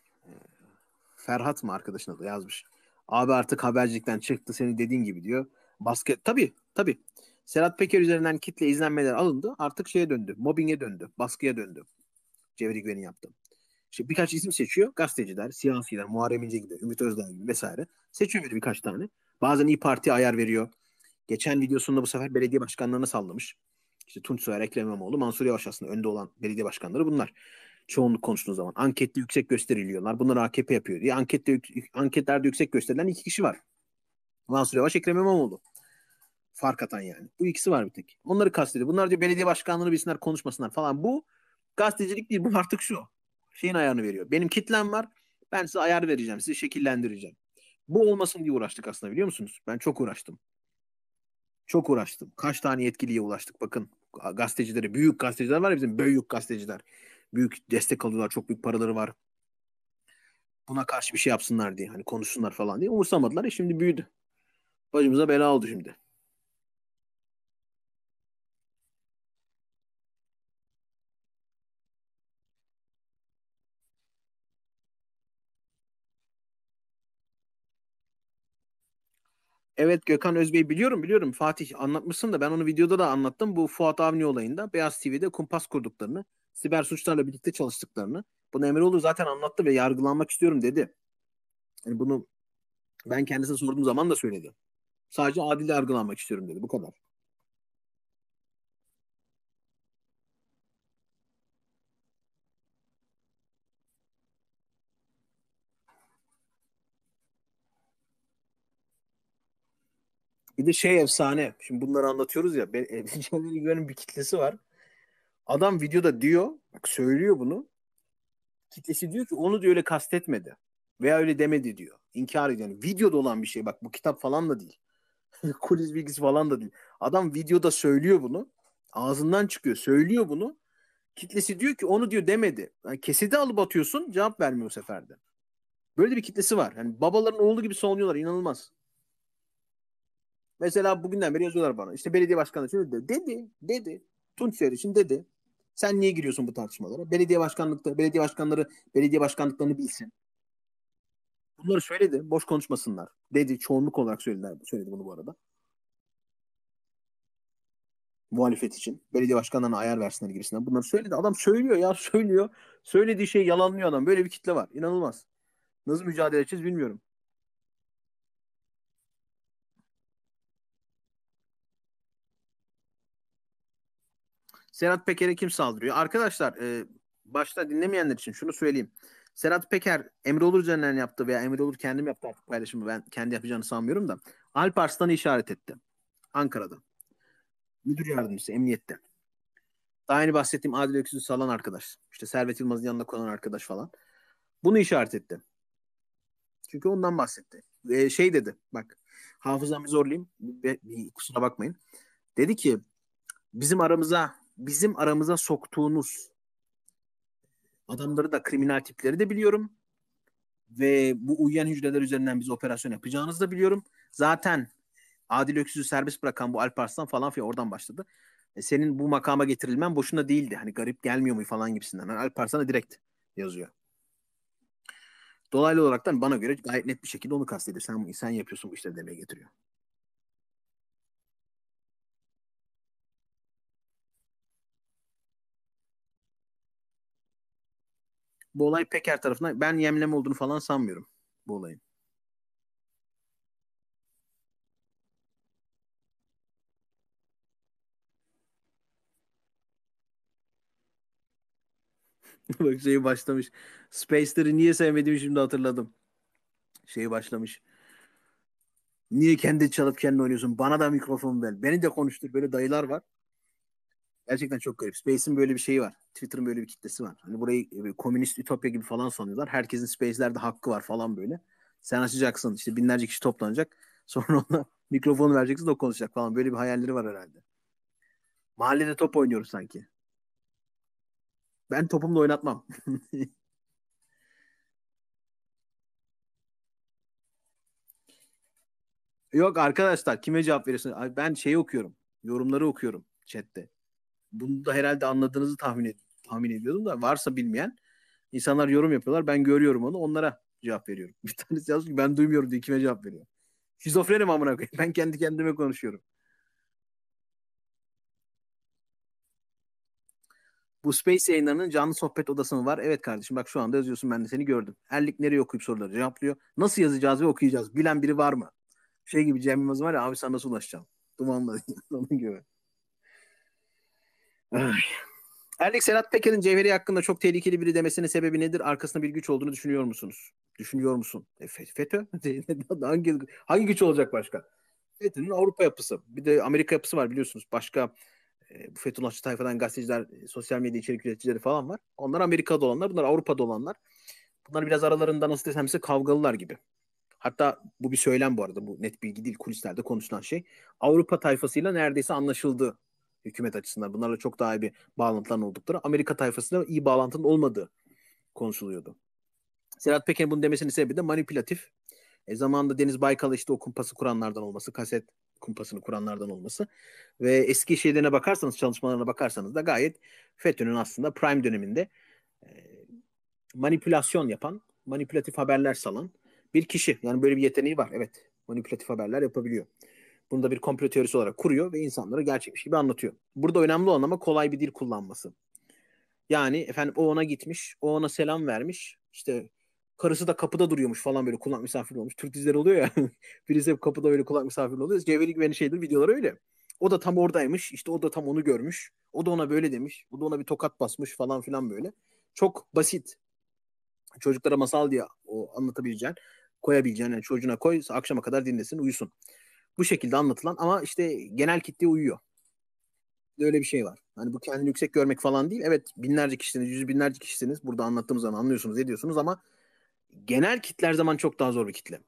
Ferhat mı arkadaşın adı yazmış. Abi artık habercilikten çıktı seni dediğin gibi diyor. Basket tabii tabii. Serhat Peker üzerinden kitle izlenmeler alındı. Artık şeye döndü. Mobbinge döndü. Baskıya döndü. Cevri Güven'in yaptım İşte birkaç isim seçiyor. Gazeteciler, siyasiler, Muharrem İnce gibi, Ümit Özdağ gibi vesaire. Seçiyor böyle birkaç tane. Bazen iyi Parti ayar veriyor. Geçen videosunda bu sefer belediye başkanlarına sallamış. İşte Tunç Soyer, Ekrem İmamoğlu, Mansur Yavaş aslında önde olan belediye başkanları bunlar çoğunluk konuştuğun zaman. Ankette yüksek gösteriliyorlar. Bunları AKP yapıyor diye. Ankette, anketlerde yüksek gösterilen iki kişi var. Mansur Yavaş, Ekrem İmamoğlu. Fark atan yani. Bu ikisi var bir tek. Onları kastediyor. Bunlar diyor belediye başkanlığını bilsinler konuşmasınlar falan. Bu gazetecilik değil. Bu artık şu. Şeyin ayarını veriyor. Benim kitlem var. Ben size ayar vereceğim. Sizi şekillendireceğim. Bu olmasın diye uğraştık aslında biliyor musunuz? Ben çok uğraştım. Çok uğraştım. Kaç tane yetkiliye ulaştık bakın. Gazetecilere, büyük gazeteciler var ya bizim büyük gazeteciler büyük destek alıyorlar. Çok büyük paraları var. Buna karşı bir şey yapsınlar diye. Hani konuşsunlar falan diye. Umursamadılar. E şimdi büyüdü. Bacımıza bela oldu şimdi. Evet Gökhan Özbey biliyorum biliyorum Fatih anlatmışsın da ben onu videoda da anlattım. Bu Fuat Avni olayında Beyaz TV'de kumpas kurduklarını siber suçlarla birlikte çalıştıklarını. Bunu Emre Emiroğlu zaten anlattı ve yargılanmak istiyorum dedi. Yani bunu ben kendisine sorduğum zaman da söyledi. Sadece adil yargılanmak istiyorum dedi. Bu kadar. Bir de şey efsane. Şimdi bunları anlatıyoruz ya. Cemil bir kitlesi var. Adam videoda diyor, bak söylüyor bunu. Kitlesi diyor ki onu diyor öyle kastetmedi. Veya öyle demedi diyor. İnkar ediyor. Yani videoda olan bir şey bak bu kitap falan da değil. Kulis bilgisi falan da değil. Adam videoda söylüyor bunu. Ağzından çıkıyor. Söylüyor bunu. Kitlesi diyor ki onu diyor demedi. Yani kesidi alıp atıyorsun cevap vermiyor bu seferde. Böyle bir kitlesi var. Yani babaların oğlu gibi savunuyorlar. inanılmaz. Mesela bugünden beri yazıyorlar bana. İşte belediye başkanı şöyle dedi. Dedi. Dedi. Tunçer için dedi. Sen niye giriyorsun bu tartışmalara? Belediye başkanlıkta, belediye başkanları belediye başkanlıklarını bilsin. Bunları söyledi. Boş konuşmasınlar. Dedi. Çoğunluk olarak söylediler, söyledi bunu bu arada. Muhalefet için. Belediye başkanlarına ayar versinler gibisinden. Bunları söyledi. Adam söylüyor ya söylüyor. Söylediği şey yalanlıyor adam. Böyle bir kitle var. İnanılmaz. Nasıl mücadele edeceğiz bilmiyorum. Serhat Peker'e kim saldırıyor? Arkadaşlar e, başta dinlemeyenler için şunu söyleyeyim. Serhat Peker Emre Olur üzerinden yaptı veya Emre Olur kendim yaptı artık paylaşımı ben kendi yapacağını sanmıyorum da Alparslan'ı işaret etti. Ankara'da. Müdür yardımcısı emniyette. Daha yeni bahsettiğim Adil Öksüz'ü salan arkadaş. İşte Servet Yılmaz'ın yanında konan arkadaş falan. Bunu işaret etti. Çünkü ondan bahsetti. Ee, şey dedi bak hafızamı zorlayayım. Bir, bir, kusura bakmayın. Dedi ki bizim aramıza bizim aramıza soktuğunuz adamları da kriminal tipleri de biliyorum. Ve bu uyuyan hücreler üzerinden biz operasyon yapacağınızı da biliyorum. Zaten Adil Öksüz'ü serbest bırakan bu Alparslan falan filan oradan başladı. E, senin bu makama getirilmen boşuna değildi. Hani garip gelmiyor mu falan gibisinden. Yani Alparslan'a direkt yazıyor. Dolaylı olaraktan bana göre gayet net bir şekilde onu kastediyor. Sen, sen yapıyorsun bu işleri demeye getiriyor. bu olay Peker tarafından ben yemleme olduğunu falan sanmıyorum bu olayın. Bak şey başlamış. Spacer'ı niye sevmediğimi şimdi hatırladım. Şeyi başlamış. Niye kendi çalıp kendi oynuyorsun? Bana da mikrofon ver. Beni de konuştur. Böyle dayılar var. Gerçekten çok garip. Space'in böyle bir şeyi var. Twitter'ın böyle bir kitlesi var. Hani burayı e, komünist ütopya gibi falan sanıyorlar. Herkesin Space'lerde hakkı var falan böyle. Sen açacaksın işte binlerce kişi toplanacak. Sonra ona mikrofonu vereceksin o konuşacak falan. Böyle bir hayalleri var herhalde. Mahallede top oynuyoruz sanki. Ben topumla oynatmam. Yok arkadaşlar kime cevap veriyorsun? Ben şeyi okuyorum. Yorumları okuyorum chatte. Bunu da herhalde anladığınızı tahmin, ed- tahmin ediyordum da varsa bilmeyen insanlar yorum yapıyorlar. Ben görüyorum onu onlara cevap veriyorum. Bir tanesi yazmış ki ben duymuyorum diye kime cevap veriyor. Şizofrenim amına koyayım. Ben kendi kendime konuşuyorum. Bu Space yayınlarının canlı sohbet odası mı var? Evet kardeşim bak şu anda yazıyorsun ben de seni gördüm. Erlik nereye okuyup soruları cevaplıyor. Nasıl yazacağız ve okuyacağız? Bilen biri var mı? Şey gibi Cem var ya abi sana nasıl ulaşacağım? Dumanla onun gibi. Erlik Sedat Peker'in Cevheri hakkında çok tehlikeli biri demesinin sebebi nedir? Arkasında bir güç olduğunu düşünüyor musunuz? Düşünüyor musun? E, FETÖ? hangi, hangi güç olacak başka? FETÖ'nün Avrupa yapısı. Bir de Amerika yapısı var biliyorsunuz. Başka e, bu FETÖ'nün tayfadan gazeteciler, e, sosyal medya içerik üreticileri falan var. Onlar Amerika'da olanlar, bunlar Avrupa'da olanlar. Bunlar biraz aralarında nasıl desem size kavgalılar gibi. Hatta bu bir söylem bu arada. Bu net bilgi değil. Kulislerde konuşulan şey. Avrupa tayfasıyla neredeyse anlaşıldı hükümet açısından bunlarla çok daha iyi bir bağlantıların oldukları Amerika tayfasıyla iyi bağlantının olmadığı konuşuluyordu. Serhat Peker'in bunu demesinin sebebi de manipülatif. E zamanında Deniz Baykal işte o kumpası kuranlardan olması, kaset kumpasını kuranlardan olması ve eski şeylerine bakarsanız, çalışmalarına bakarsanız da gayet FETÖ'nün aslında prime döneminde e, manipülasyon yapan, manipülatif haberler salan bir kişi. Yani böyle bir yeteneği var. Evet, manipülatif haberler yapabiliyor. Bunu da bir komplo teorisi olarak kuruyor ve insanlara gerçekmiş gibi anlatıyor. Burada önemli olan ama kolay bir dil kullanması. Yani efendim o ona gitmiş, o ona selam vermiş. İşte karısı da kapıda duruyormuş falan böyle kulak misafir olmuş. Türk dizileri oluyor ya. birisi hep kapıda böyle kulak misafiri oluyor. Cevheri güveni şeydir videolar öyle. O da tam oradaymış. İşte o da tam onu görmüş. O da ona böyle demiş. O da ona bir tokat basmış falan filan böyle. Çok basit. Çocuklara masal diye o anlatabileceğin, koyabileceğin. Yani çocuğuna koy akşama kadar dinlesin, uyusun bu şekilde anlatılan ama işte genel kitleye uyuyor. Öyle bir şey var. Hani bu kendini yüksek görmek falan değil. Evet binlerce kişisiniz, yüz binlerce kişisiniz. Burada anlattığımız zaman anlıyorsunuz, ediyorsunuz ama genel kitler zaman çok daha zor bir kitle.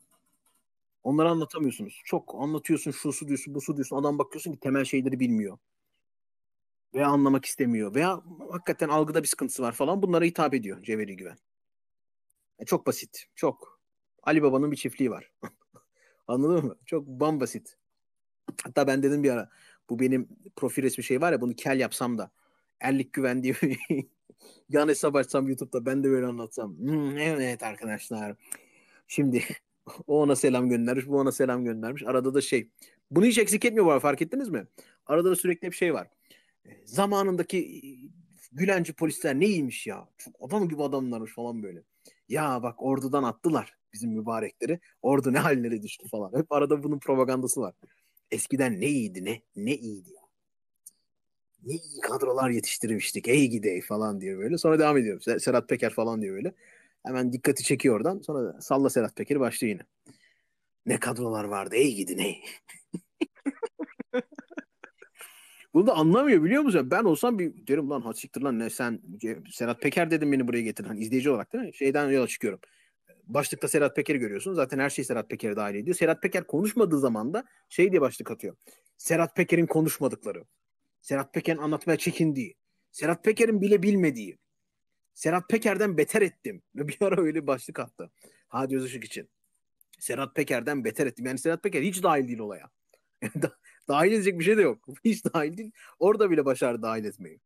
Onları anlatamıyorsunuz. Çok anlatıyorsun şu su diyorsun, bu su diyorsun. Adam bakıyorsun ki temel şeyleri bilmiyor. Veya anlamak istemiyor. Veya hakikaten algıda bir sıkıntısı var falan. Bunlara hitap ediyor Cevheri Güven. Yani e, çok basit. Çok. Ali Baba'nın bir çiftliği var. Anladın mı? Çok bambasit. Hatta ben dedim bir ara bu benim profil resmi şey var ya bunu kel yapsam da erlik güven diye yan hesap açsam YouTube'da ben de böyle anlatsam. Hmm, evet arkadaşlar. Şimdi o ona selam göndermiş, bu ona selam göndermiş. Arada da şey. Bunu hiç eksik etmiyor var fark ettiniz mi? Arada da sürekli bir şey var. E, zamanındaki e, Gülenci polisler neymiş ya? Çok adam gibi adamlarmış falan böyle. Ya bak ordudan attılar bizim mübarekleri. Orada ne hallere düştü falan. Hep arada bunun propagandası var. Eskiden ne iyiydi ne? Ne iyiydi ya. Ne iyi kadrolar yetiştirmiştik. Ey gidey falan diyor böyle. Sonra devam ediyorum. Ser- Serhat Peker falan diyor böyle. Hemen dikkati çekiyor oradan. Sonra salla Serhat Peker başlıyor yine. Ne kadrolar vardı. Ey gidi ey. Bunu da anlamıyor biliyor musun? Ben olsam bir derim lan ha siktir lan ne sen Serhat Peker dedim beni buraya getiren hani izleyici olarak değil mi? Şeyden yola çıkıyorum başlıkta Serhat Peker'i görüyorsun. Zaten her şey Serhat Peker'e dahil ediyor. Serhat Peker konuşmadığı zaman da şey diye başlık atıyor. Serhat Peker'in konuşmadıkları. Serhat Peker'in anlatmaya çekindiği. Serhat Peker'in bile bilmediği. Serhat Peker'den beter ettim. ve Bir ara öyle başlık attı. Hadi Özışık için. Serhat Peker'den beter ettim. Yani Serhat Peker hiç dahil değil olaya. da- dahil edecek bir şey de yok. Hiç dahil değil. Orada bile başardı dahil etmeyi.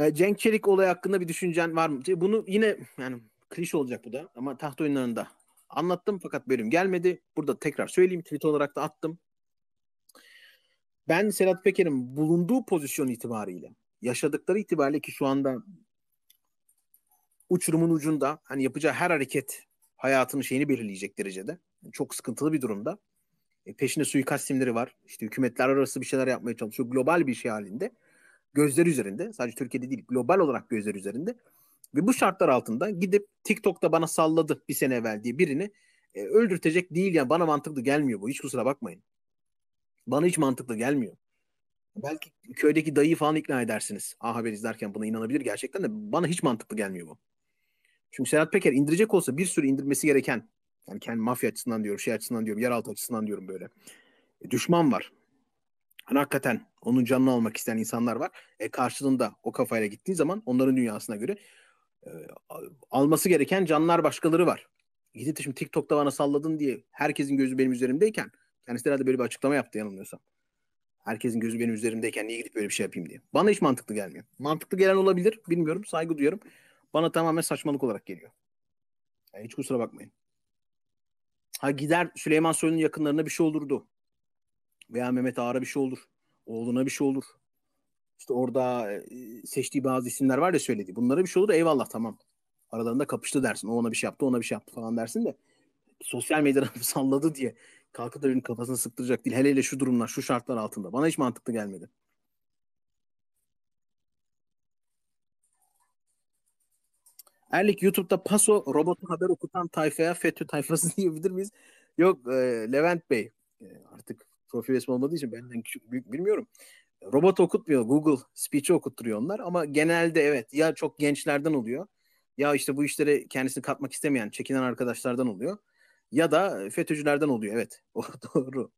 Ee, Cenk Çelik olayı hakkında bir düşüncen var mı? Bunu yine yani klişe olacak bu da ama taht oyunlarında anlattım fakat bölüm gelmedi. Burada tekrar söyleyeyim. Tweet olarak da attım. Ben Sedat Peker'in bulunduğu pozisyon itibariyle yaşadıkları itibariyle ki şu anda uçurumun ucunda hani yapacağı her hareket hayatının şeyini belirleyecek derecede. Yani çok sıkıntılı bir durumda. E, peşinde suikast simleri var. İşte hükümetler arası bir şeyler yapmaya çalışıyor. Global bir şey halinde. Gözler üzerinde. Sadece Türkiye'de değil. Global olarak gözler üzerinde. Ve bu şartlar altında gidip TikTok'ta bana salladı bir sene evvel diye birini e, öldürtecek değil yani bana mantıklı gelmiyor bu. Hiç kusura bakmayın. Bana hiç mantıklı gelmiyor. Belki köydeki dayı falan ikna edersiniz. A Haber izlerken buna inanabilir gerçekten de bana hiç mantıklı gelmiyor bu. Çünkü Serhat Peker indirecek olsa bir sürü indirmesi gereken yani kendi mafya açısından diyorum, şey açısından diyorum, yeraltı açısından diyorum böyle. E, düşman var. Hani hakikaten onun canını almak isteyen insanlar var. E karşılığında o kafayla gittiği zaman onların dünyasına göre e, alması gereken canlar başkaları var. Gidip de şimdi TikTok'ta bana salladın diye herkesin gözü benim üzerimdeyken kendisi herhalde böyle bir açıklama yaptı yanılmıyorsam. Herkesin gözü benim üzerimdeyken niye gidip böyle bir şey yapayım diye. Bana hiç mantıklı gelmiyor. Mantıklı gelen olabilir bilmiyorum saygı duyuyorum. Bana tamamen saçmalık olarak geliyor. Yani hiç kusura bakmayın. Ha gider Süleyman Soylu'nun yakınlarına bir şey olurdu. Veya Mehmet Ağar'a bir şey olur. Oğluna bir şey olur işte orada seçtiği bazı isimler var ya söyledi. Bunlara bir şey olur eyvallah tamam. Aralarında kapıştı dersin. O ona bir şey yaptı, ona bir şey yaptı falan dersin de sosyal medyada salladı diye kalkıp da kafasını sıktıracak değil. Hele hele şu durumlar, şu şartlar altında. Bana hiç mantıklı gelmedi. Erlik YouTube'da Paso robotu haber okutan tayfaya FETÖ tayfası diyebilir miyiz? Yok e, Levent Bey e, artık profil resmi olmadığı için benden küçük büyük bilmiyorum robot okutmuyor. Google Speech'i okutturuyor onlar ama genelde evet ya çok gençlerden oluyor ya işte bu işlere kendisini katmak istemeyen, çekinen arkadaşlardan oluyor ya da FETÖ'cülerden oluyor. Evet. O doğru.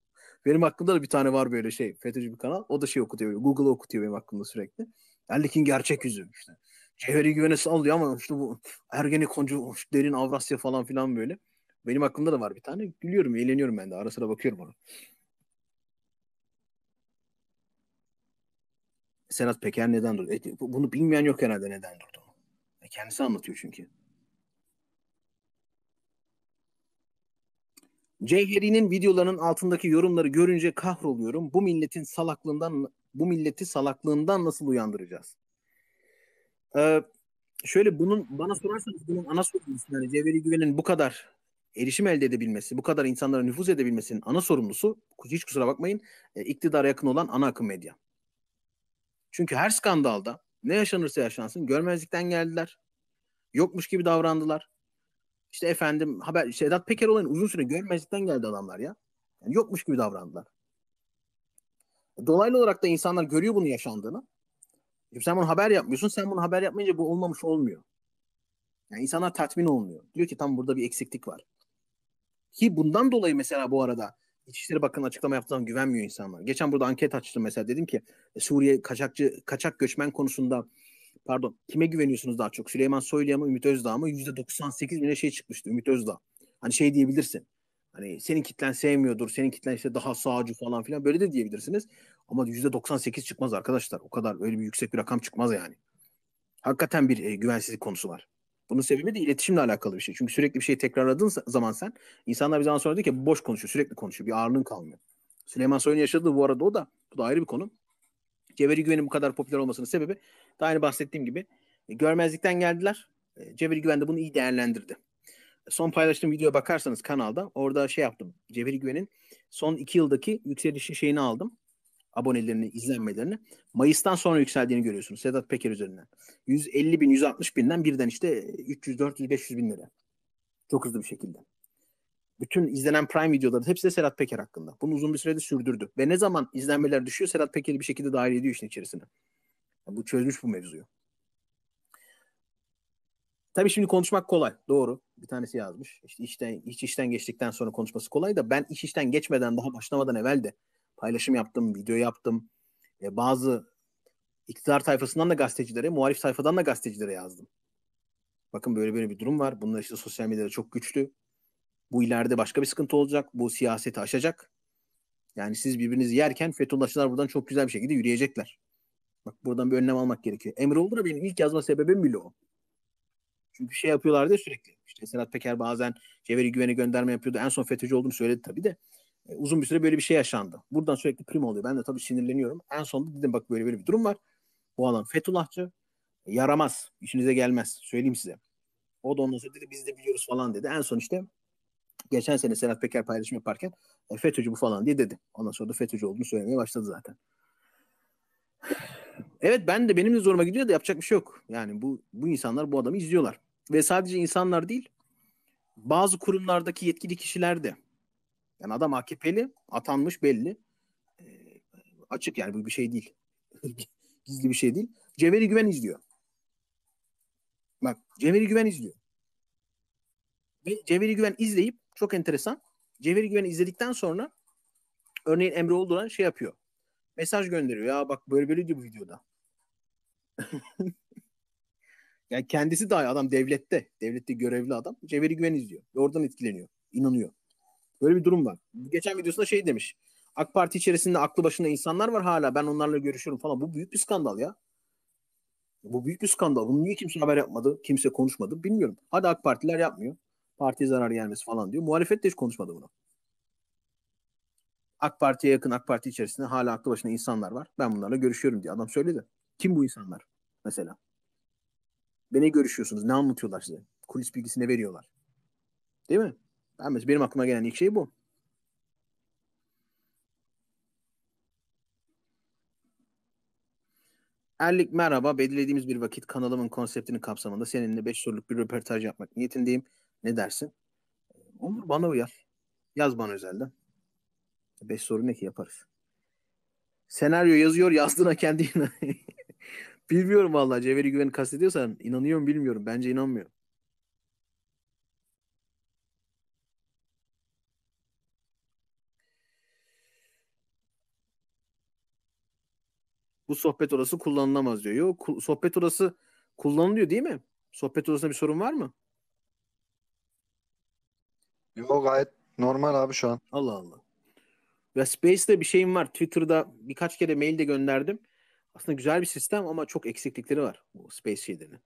Benim aklımda da bir tane var böyle şey. FETÖ'cü bir kanal. O da şey okutuyor. Google okutuyor benim aklımda sürekli. Erlik'in gerçek yüzü işte. Cevheri güvene sallıyor ama işte bu Ergenekoncu, derin Avrasya falan filan böyle. Benim aklımda da var bir tane. Gülüyorum, eğleniyorum ben de. Ara sıra bakıyorum ona. Serhat Peker neden durdu? E, bunu bilmeyen yok herhalde neden durdu. E, kendisi anlatıyor çünkü. Cevheri'nin videolarının altındaki yorumları görünce kahroluyorum. Bu milletin salaklığından bu milleti salaklığından nasıl uyandıracağız? Ee, şöyle bunun bana sorarsanız bunun ana sorumlusu yani Cevheri Güven'in bu kadar erişim elde edebilmesi, bu kadar insanlara nüfuz edebilmesinin ana sorumlusu hiç kusura bakmayın e, iktidara yakın olan ana akım medya. Çünkü her skandalda ne yaşanırsa yaşansın görmezlikten geldiler. Yokmuş gibi davrandılar. İşte efendim haber işte Sedat Peker olayını uzun süre görmezlikten geldi adamlar ya. Yani yokmuş gibi davrandılar. E, dolaylı olarak da insanlar görüyor bunun yaşandığını. Şimdi e, sen bunu haber yapmıyorsun. Sen bunu haber yapmayınca bu olmamış olmuyor. Yani insanlar tatmin olmuyor. Diyor ki tam burada bir eksiklik var. Ki bundan dolayı mesela bu arada İçişleri Bakanı açıklama yaptığından güvenmiyor insanlar. Geçen burada anket açtım mesela dedim ki e, Suriye kaçakçı kaçak göçmen konusunda pardon kime güveniyorsunuz daha çok? Süleyman Soylu'ya mı Ümit Özdağ mı? %98 bile şey çıkmıştı Ümit Özdağ. Hani şey diyebilirsin. Hani senin kitlen sevmiyordur, senin kitlen işte daha sağcı falan filan böyle de diyebilirsiniz. Ama %98 çıkmaz arkadaşlar. O kadar öyle bir yüksek bir rakam çıkmaz yani. Hakikaten bir e, güvensizlik konusu var. Bunun sebebi de iletişimle alakalı bir şey. Çünkü sürekli bir şeyi tekrarladığın zaman sen insanlar bir zaman sonra diyor ki boş konuşuyor, sürekli konuşuyor. Bir ağırlığın kalmıyor. Süleyman Soylu'nun yaşadığı bu arada o da bu da ayrı bir konu. Cevheri Güven'in bu kadar popüler olmasının sebebi da aynı bahsettiğim gibi e, görmezlikten geldiler. E, Cevheri Güven de bunu iyi değerlendirdi. E, son paylaştığım videoya bakarsanız kanalda orada şey yaptım. Cevheri Güven'in son iki yıldaki yükselişi şeyini aldım abonelerini, izlenmelerini Mayıs'tan sonra yükseldiğini görüyorsunuz Sedat Peker üzerinden. 150 bin, 160 binden birden işte 300, 400, 500 bin lira. Çok hızlı bir şekilde. Bütün izlenen Prime videoları hepsi de Sedat Peker hakkında. Bunu uzun bir sürede sürdürdü. Ve ne zaman izlenmeler düşüyor Serhat Peker'i bir şekilde dahil ediyor işin içerisine. Yani bu çözmüş bu mevzuyu. Tabii şimdi konuşmak kolay. Doğru. Bir tanesi yazmış. İşte işten, iş işten geçtikten sonra konuşması kolay da ben iş işten geçmeden daha başlamadan evvel de paylaşım yaptım, video yaptım. E, bazı iktidar sayfasından da gazetecilere, muhalif sayfadan da gazetecilere yazdım. Bakın böyle böyle bir durum var. Bunlar işte sosyal medyada çok güçlü. Bu ileride başka bir sıkıntı olacak. Bu siyaseti aşacak. Yani siz birbirinizi yerken Fethullahçılar buradan çok güzel bir şekilde yürüyecekler. Bak buradan bir önlem almak gerekiyor. Emre Uldur'a benim ilk yazma sebebim bile o. Çünkü şey yapıyorlar yapıyorlardı sürekli. İşte Serhat Peker bazen Cevheri Güven'e gönderme yapıyordu. En son FETÖ'cü olduğunu söyledi tabii de. E, uzun bir süre böyle bir şey yaşandı. Buradan sürekli prim oluyor. Ben de tabii sinirleniyorum. En sonunda dedim bak böyle böyle bir durum var. Bu adam Fethullahçı. E, yaramaz. İşinize gelmez. Söyleyeyim size. O da ondan sonra dedi biz de biliyoruz falan dedi. En son işte geçen sene Serhat Peker paylaşım yaparken e, FETÖ'cü bu falan diye dedi. Ondan sonra da FETÖ'cü olduğunu söylemeye başladı zaten. Evet ben de benim de zoruma gidiyor da yapacak bir şey yok. Yani bu bu insanlar bu adamı izliyorlar. Ve sadece insanlar değil bazı kurumlardaki yetkili kişiler de yani adam AKP'li, atanmış belli. E, açık yani bu bir şey değil. Gizli bir şey değil. Cevheri Güven izliyor. Bak Cevheri Güven izliyor. Ve Cevheri Güven izleyip çok enteresan. Cevheri Güven izledikten sonra örneğin Emre Olduran şey yapıyor. Mesaj gönderiyor. Ya bak böyle böyle diyor bu videoda. yani kendisi dahi adam devlette. Devlette görevli adam. Cevheri Güven izliyor. Ve oradan etkileniyor. inanıyor. Böyle bir durum var. Geçen videosunda şey demiş. AK Parti içerisinde aklı başında insanlar var hala. Ben onlarla görüşüyorum falan. Bu büyük bir skandal ya. Bu büyük bir skandal. Bunu niye kimse haber yapmadı? Kimse konuşmadı? Bilmiyorum. Hadi AK Partiler yapmıyor. Parti zarar gelmesi falan diyor. Muhalefet de hiç konuşmadı bunu. AK Parti'ye yakın AK Parti içerisinde hala aklı başında insanlar var. Ben bunlarla görüşüyorum diye adam söyledi. Kim bu insanlar mesela? Beni görüşüyorsunuz. Ne anlatıyorlar size? Kulis bilgisini veriyorlar. Değil mi? Ahmet benim aklıma gelen ilk şey bu. Erlik merhaba. Belirlediğimiz bir vakit kanalımın konseptini kapsamında seninle 5 soruluk bir röportaj yapmak niyetindeyim. Ne dersin? Ee, Olur bana uyar. Yaz bana özelden. 5 soru ne ki yaparız. Senaryo yazıyor yazdığına kendi Bilmiyorum vallahi Cevheri Güven'i kastediyorsan inanıyorum bilmiyorum. Bence inanmıyorum. bu sohbet odası kullanılamaz diyor. Yok sohbet odası kullanılıyor değil mi? Sohbet odasında bir sorun var mı? Yok gayet normal abi şu an. Allah Allah. Ve Space'de bir şeyim var. Twitter'da birkaç kere mail de gönderdim. Aslında güzel bir sistem ama çok eksiklikleri var bu Space şeylerinin.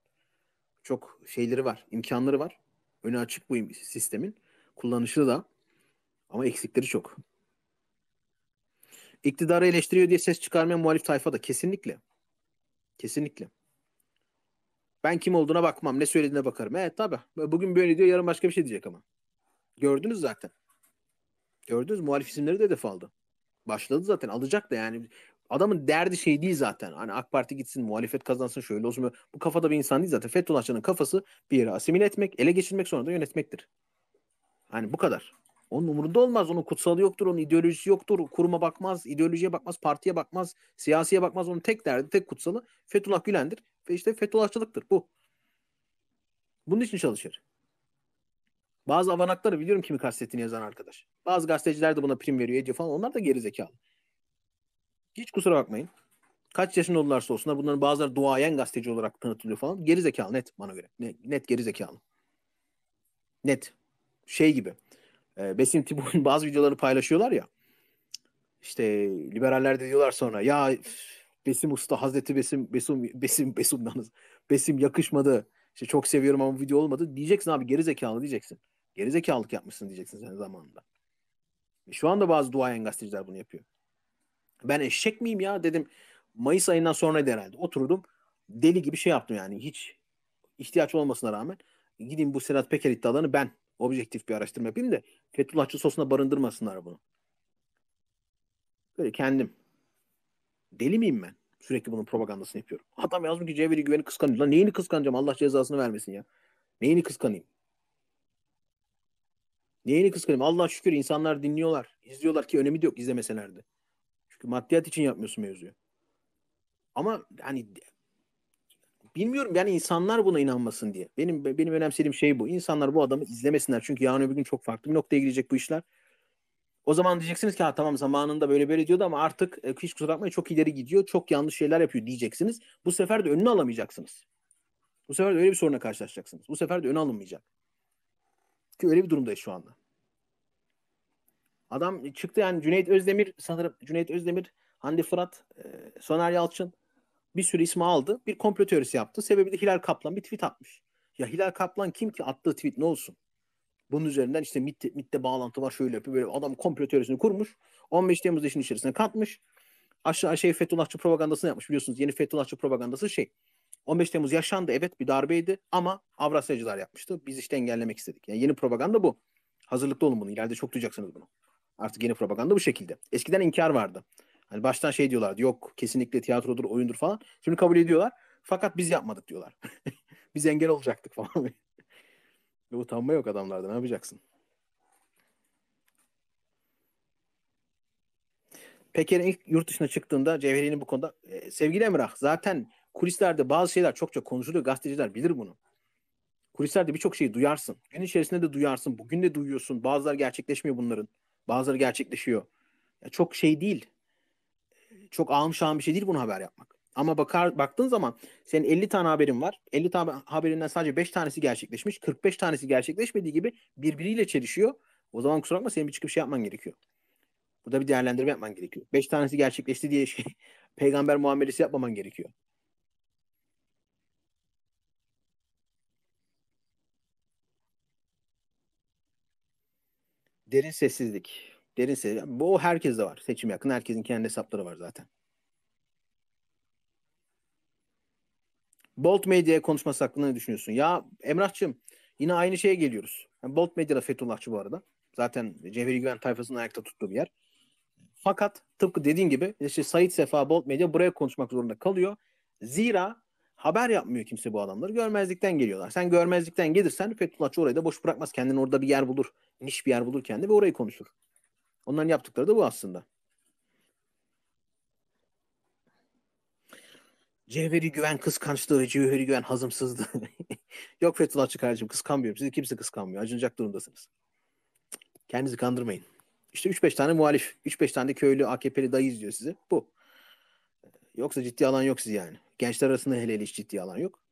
Çok şeyleri var, imkanları var. Önü açık bu sistemin. Kullanışı da ama eksikleri çok iktidarı eleştiriyor diye ses çıkarmayan muhalif tayfa da kesinlikle. Kesinlikle. Ben kim olduğuna bakmam. Ne söylediğine bakarım. Evet tabi. Bugün böyle diyor yarın başka bir şey diyecek ama. Gördünüz zaten. Gördünüz muhalif isimleri de hedef aldı. Başladı zaten alacak da yani. Adamın derdi şey değil zaten. Hani AK Parti gitsin muhalefet kazansın şöyle olsun. Böyle. Bu kafada bir insan değil zaten. Fethullahçı'nın kafası bir yere asimile etmek, ele geçirmek sonra da yönetmektir. Hani bu kadar. Onun umurunda olmaz. Onun kutsalı yoktur. Onun ideolojisi yoktur. Kuruma bakmaz. ideolojiye bakmaz. Partiye bakmaz. Siyasiye bakmaz. Onun tek derdi, tek kutsalı Fethullah Gülen'dir. Ve işte Fethullahçılıktır. Bu. Bunun için çalışır. Bazı avanakları biliyorum kimi kastettiğini yazan arkadaş. Bazı gazeteciler de buna prim veriyor ediyor falan. Onlar da geri zekalı. Hiç kusura bakmayın. Kaç yaşında olurlarsa olsunlar bunların bazıları duayen gazeteci olarak tanıtılıyor falan. Geri zekalı net bana göre. Net, net geri zekalı. Net. Şey gibi e, ee, Besim Tibu'nun bazı videolarını paylaşıyorlar ya. İşte liberaller de diyorlar sonra ya Besim Usta Hazreti Besim Besim Besim Besim'dan Besim yakışmadı. İşte çok seviyorum ama video olmadı. Diyeceksin abi geri zekalı diyeceksin. Geri zekalık yapmışsın diyeceksin sen zamanında. E şu anda bazı duayen gazeteciler bunu yapıyor. Ben eşek miyim ya dedim. Mayıs ayından sonra herhalde. Oturdum. Deli gibi şey yaptım yani. Hiç ihtiyaç olmasına rağmen. Gideyim bu Sedat Peker iddialarını ben objektif bir araştırma yapayım da Fethullahçı sosuna barındırmasınlar bunu. Böyle kendim. Deli miyim ben? Sürekli bunun propagandasını yapıyorum. Adam yazmış ki Cevheri Güven'i kıskanıyor. Lan neyini kıskanacağım? Allah cezasını vermesin ya. Neyini kıskanayım? Neyini kıskanayım? Allah şükür insanlar dinliyorlar. izliyorlar ki önemi de yok izlemeselerdi. Çünkü maddiyat için yapmıyorsun mevzuyu. Ama hani Bilmiyorum yani insanlar buna inanmasın diye. Benim benim önemsediğim şey bu. İnsanlar bu adamı izlemesinler. Çünkü yarın öbür gün çok farklı bir noktaya girecek bu işler. O zaman diyeceksiniz ki ha tamam zamanında böyle böyle diyordu ama artık e, hiç kusura bakmayın çok ileri gidiyor. Çok yanlış şeyler yapıyor diyeceksiniz. Bu sefer de önünü alamayacaksınız. Bu sefer de öyle bir soruna karşılaşacaksınız. Bu sefer de öne alınmayacak. Ki öyle bir durumdayız şu anda. Adam çıktı yani Cüneyt Özdemir sanırım Cüneyt Özdemir, Hande Fırat, e, Soner Yalçın bir sürü ismi aldı. Bir komplo teorisi yaptı. Sebebi de Hilal Kaplan bir tweet atmış. Ya Hilal Kaplan kim ki attığı tweet ne olsun? Bunun üzerinden işte MIT'te, MIT'te bağlantı var şöyle yapıyor böyle adam komplo teorisini kurmuş. 15 Temmuz işin içerisine katmış. Aşağı aşağı şey, Fethullahçı propagandasını yapmış biliyorsunuz. Yeni Fethullahçı propagandası şey. 15 Temmuz yaşandı evet bir darbeydi ama Avrasyacılar yapmıştı. Biz işte engellemek istedik. Yani yeni propaganda bu. Hazırlıklı olun bunu. İleride çok duyacaksınız bunu. Artık yeni propaganda bu şekilde. Eskiden inkar vardı. Hani baştan şey diyorlardı yok kesinlikle tiyatrodur, oyundur falan. Şimdi kabul ediyorlar. Fakat biz yapmadık diyorlar. biz engel olacaktık falan. Ve utanma yok adamlarda ne yapacaksın? Peker'in ilk yurt dışına çıktığında Cevheri'nin bu konuda e, sevgili Emrah zaten kulislerde bazı şeyler çokça konuşuluyor. Gazeteciler bilir bunu. Kulislerde birçok şeyi duyarsın. Gün içerisinde de duyarsın. Bugün de duyuyorsun. Bazıları gerçekleşmiyor bunların. Bazıları gerçekleşiyor. Ya çok şey değil çok almış şahım bir şey değil bunu haber yapmak. Ama bakar baktığın zaman senin 50 tane haberin var. 50 tane haberinden sadece 5 tanesi gerçekleşmiş. 45 tanesi gerçekleşmediği gibi birbiriyle çelişiyor. O zaman kusura bakma senin bir çıkıp şey yapman gerekiyor. Burada bir değerlendirme yapman gerekiyor. 5 tanesi gerçekleşti diye şey, peygamber muamelesi yapmaman gerekiyor. Derin sessizlik. Derin seri. Bu herkeste var. Seçim yakın. Herkesin kendi hesapları var zaten. Bolt Medya'ya konuşması hakkında ne düşünüyorsun? Ya Emrah'cığım yine aynı şeye geliyoruz. Yani Bolt Medya da Fethullahçı bu arada. Zaten Cevheri Güven tayfasının ayakta tuttuğu bir yer. Fakat tıpkı dediğin gibi işte Sait Sefa Bolt Medya buraya konuşmak zorunda kalıyor. Zira haber yapmıyor kimse bu adamları. Görmezlikten geliyorlar. Sen görmezlikten gelirsen Fethullahçı orayı da boş bırakmaz. Kendini orada bir yer bulur. Niş bir yer bulur kendi ve orayı konuşur. Onların yaptıkları da bu aslında. Cevheri güven kıskançlığı, cevheri güven hazımsızlığı. Yok Fethullahçı kardeşim kıskanmıyorum. Sizi kimse kıskanmıyor. Acınacak durumdasınız. Kendinizi kandırmayın. İşte 3-5 tane muhalif, 3-5 tane köylü AKP'li dayı izliyor sizi. Bu. Yoksa ciddi alan yok sizi yani. Gençler arasında hele hele hiç ciddi alan yok.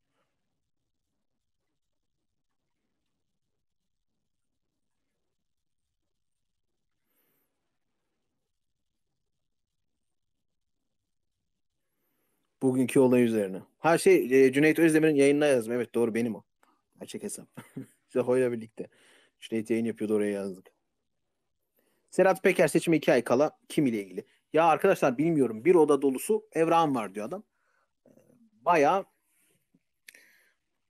Bugünkü olay üzerine. Her şey e, Cüneyt Özdemir'in yayınına yazdım. Evet doğru benim o. Açık hesap. Hoyla birlikte. Cüneyt yayın yapıyordu oraya yazdık. Serhat Peker seçimi iki ay kala kim ile ilgili? Ya arkadaşlar bilmiyorum bir oda dolusu evran var diyor adam. Ee, Baya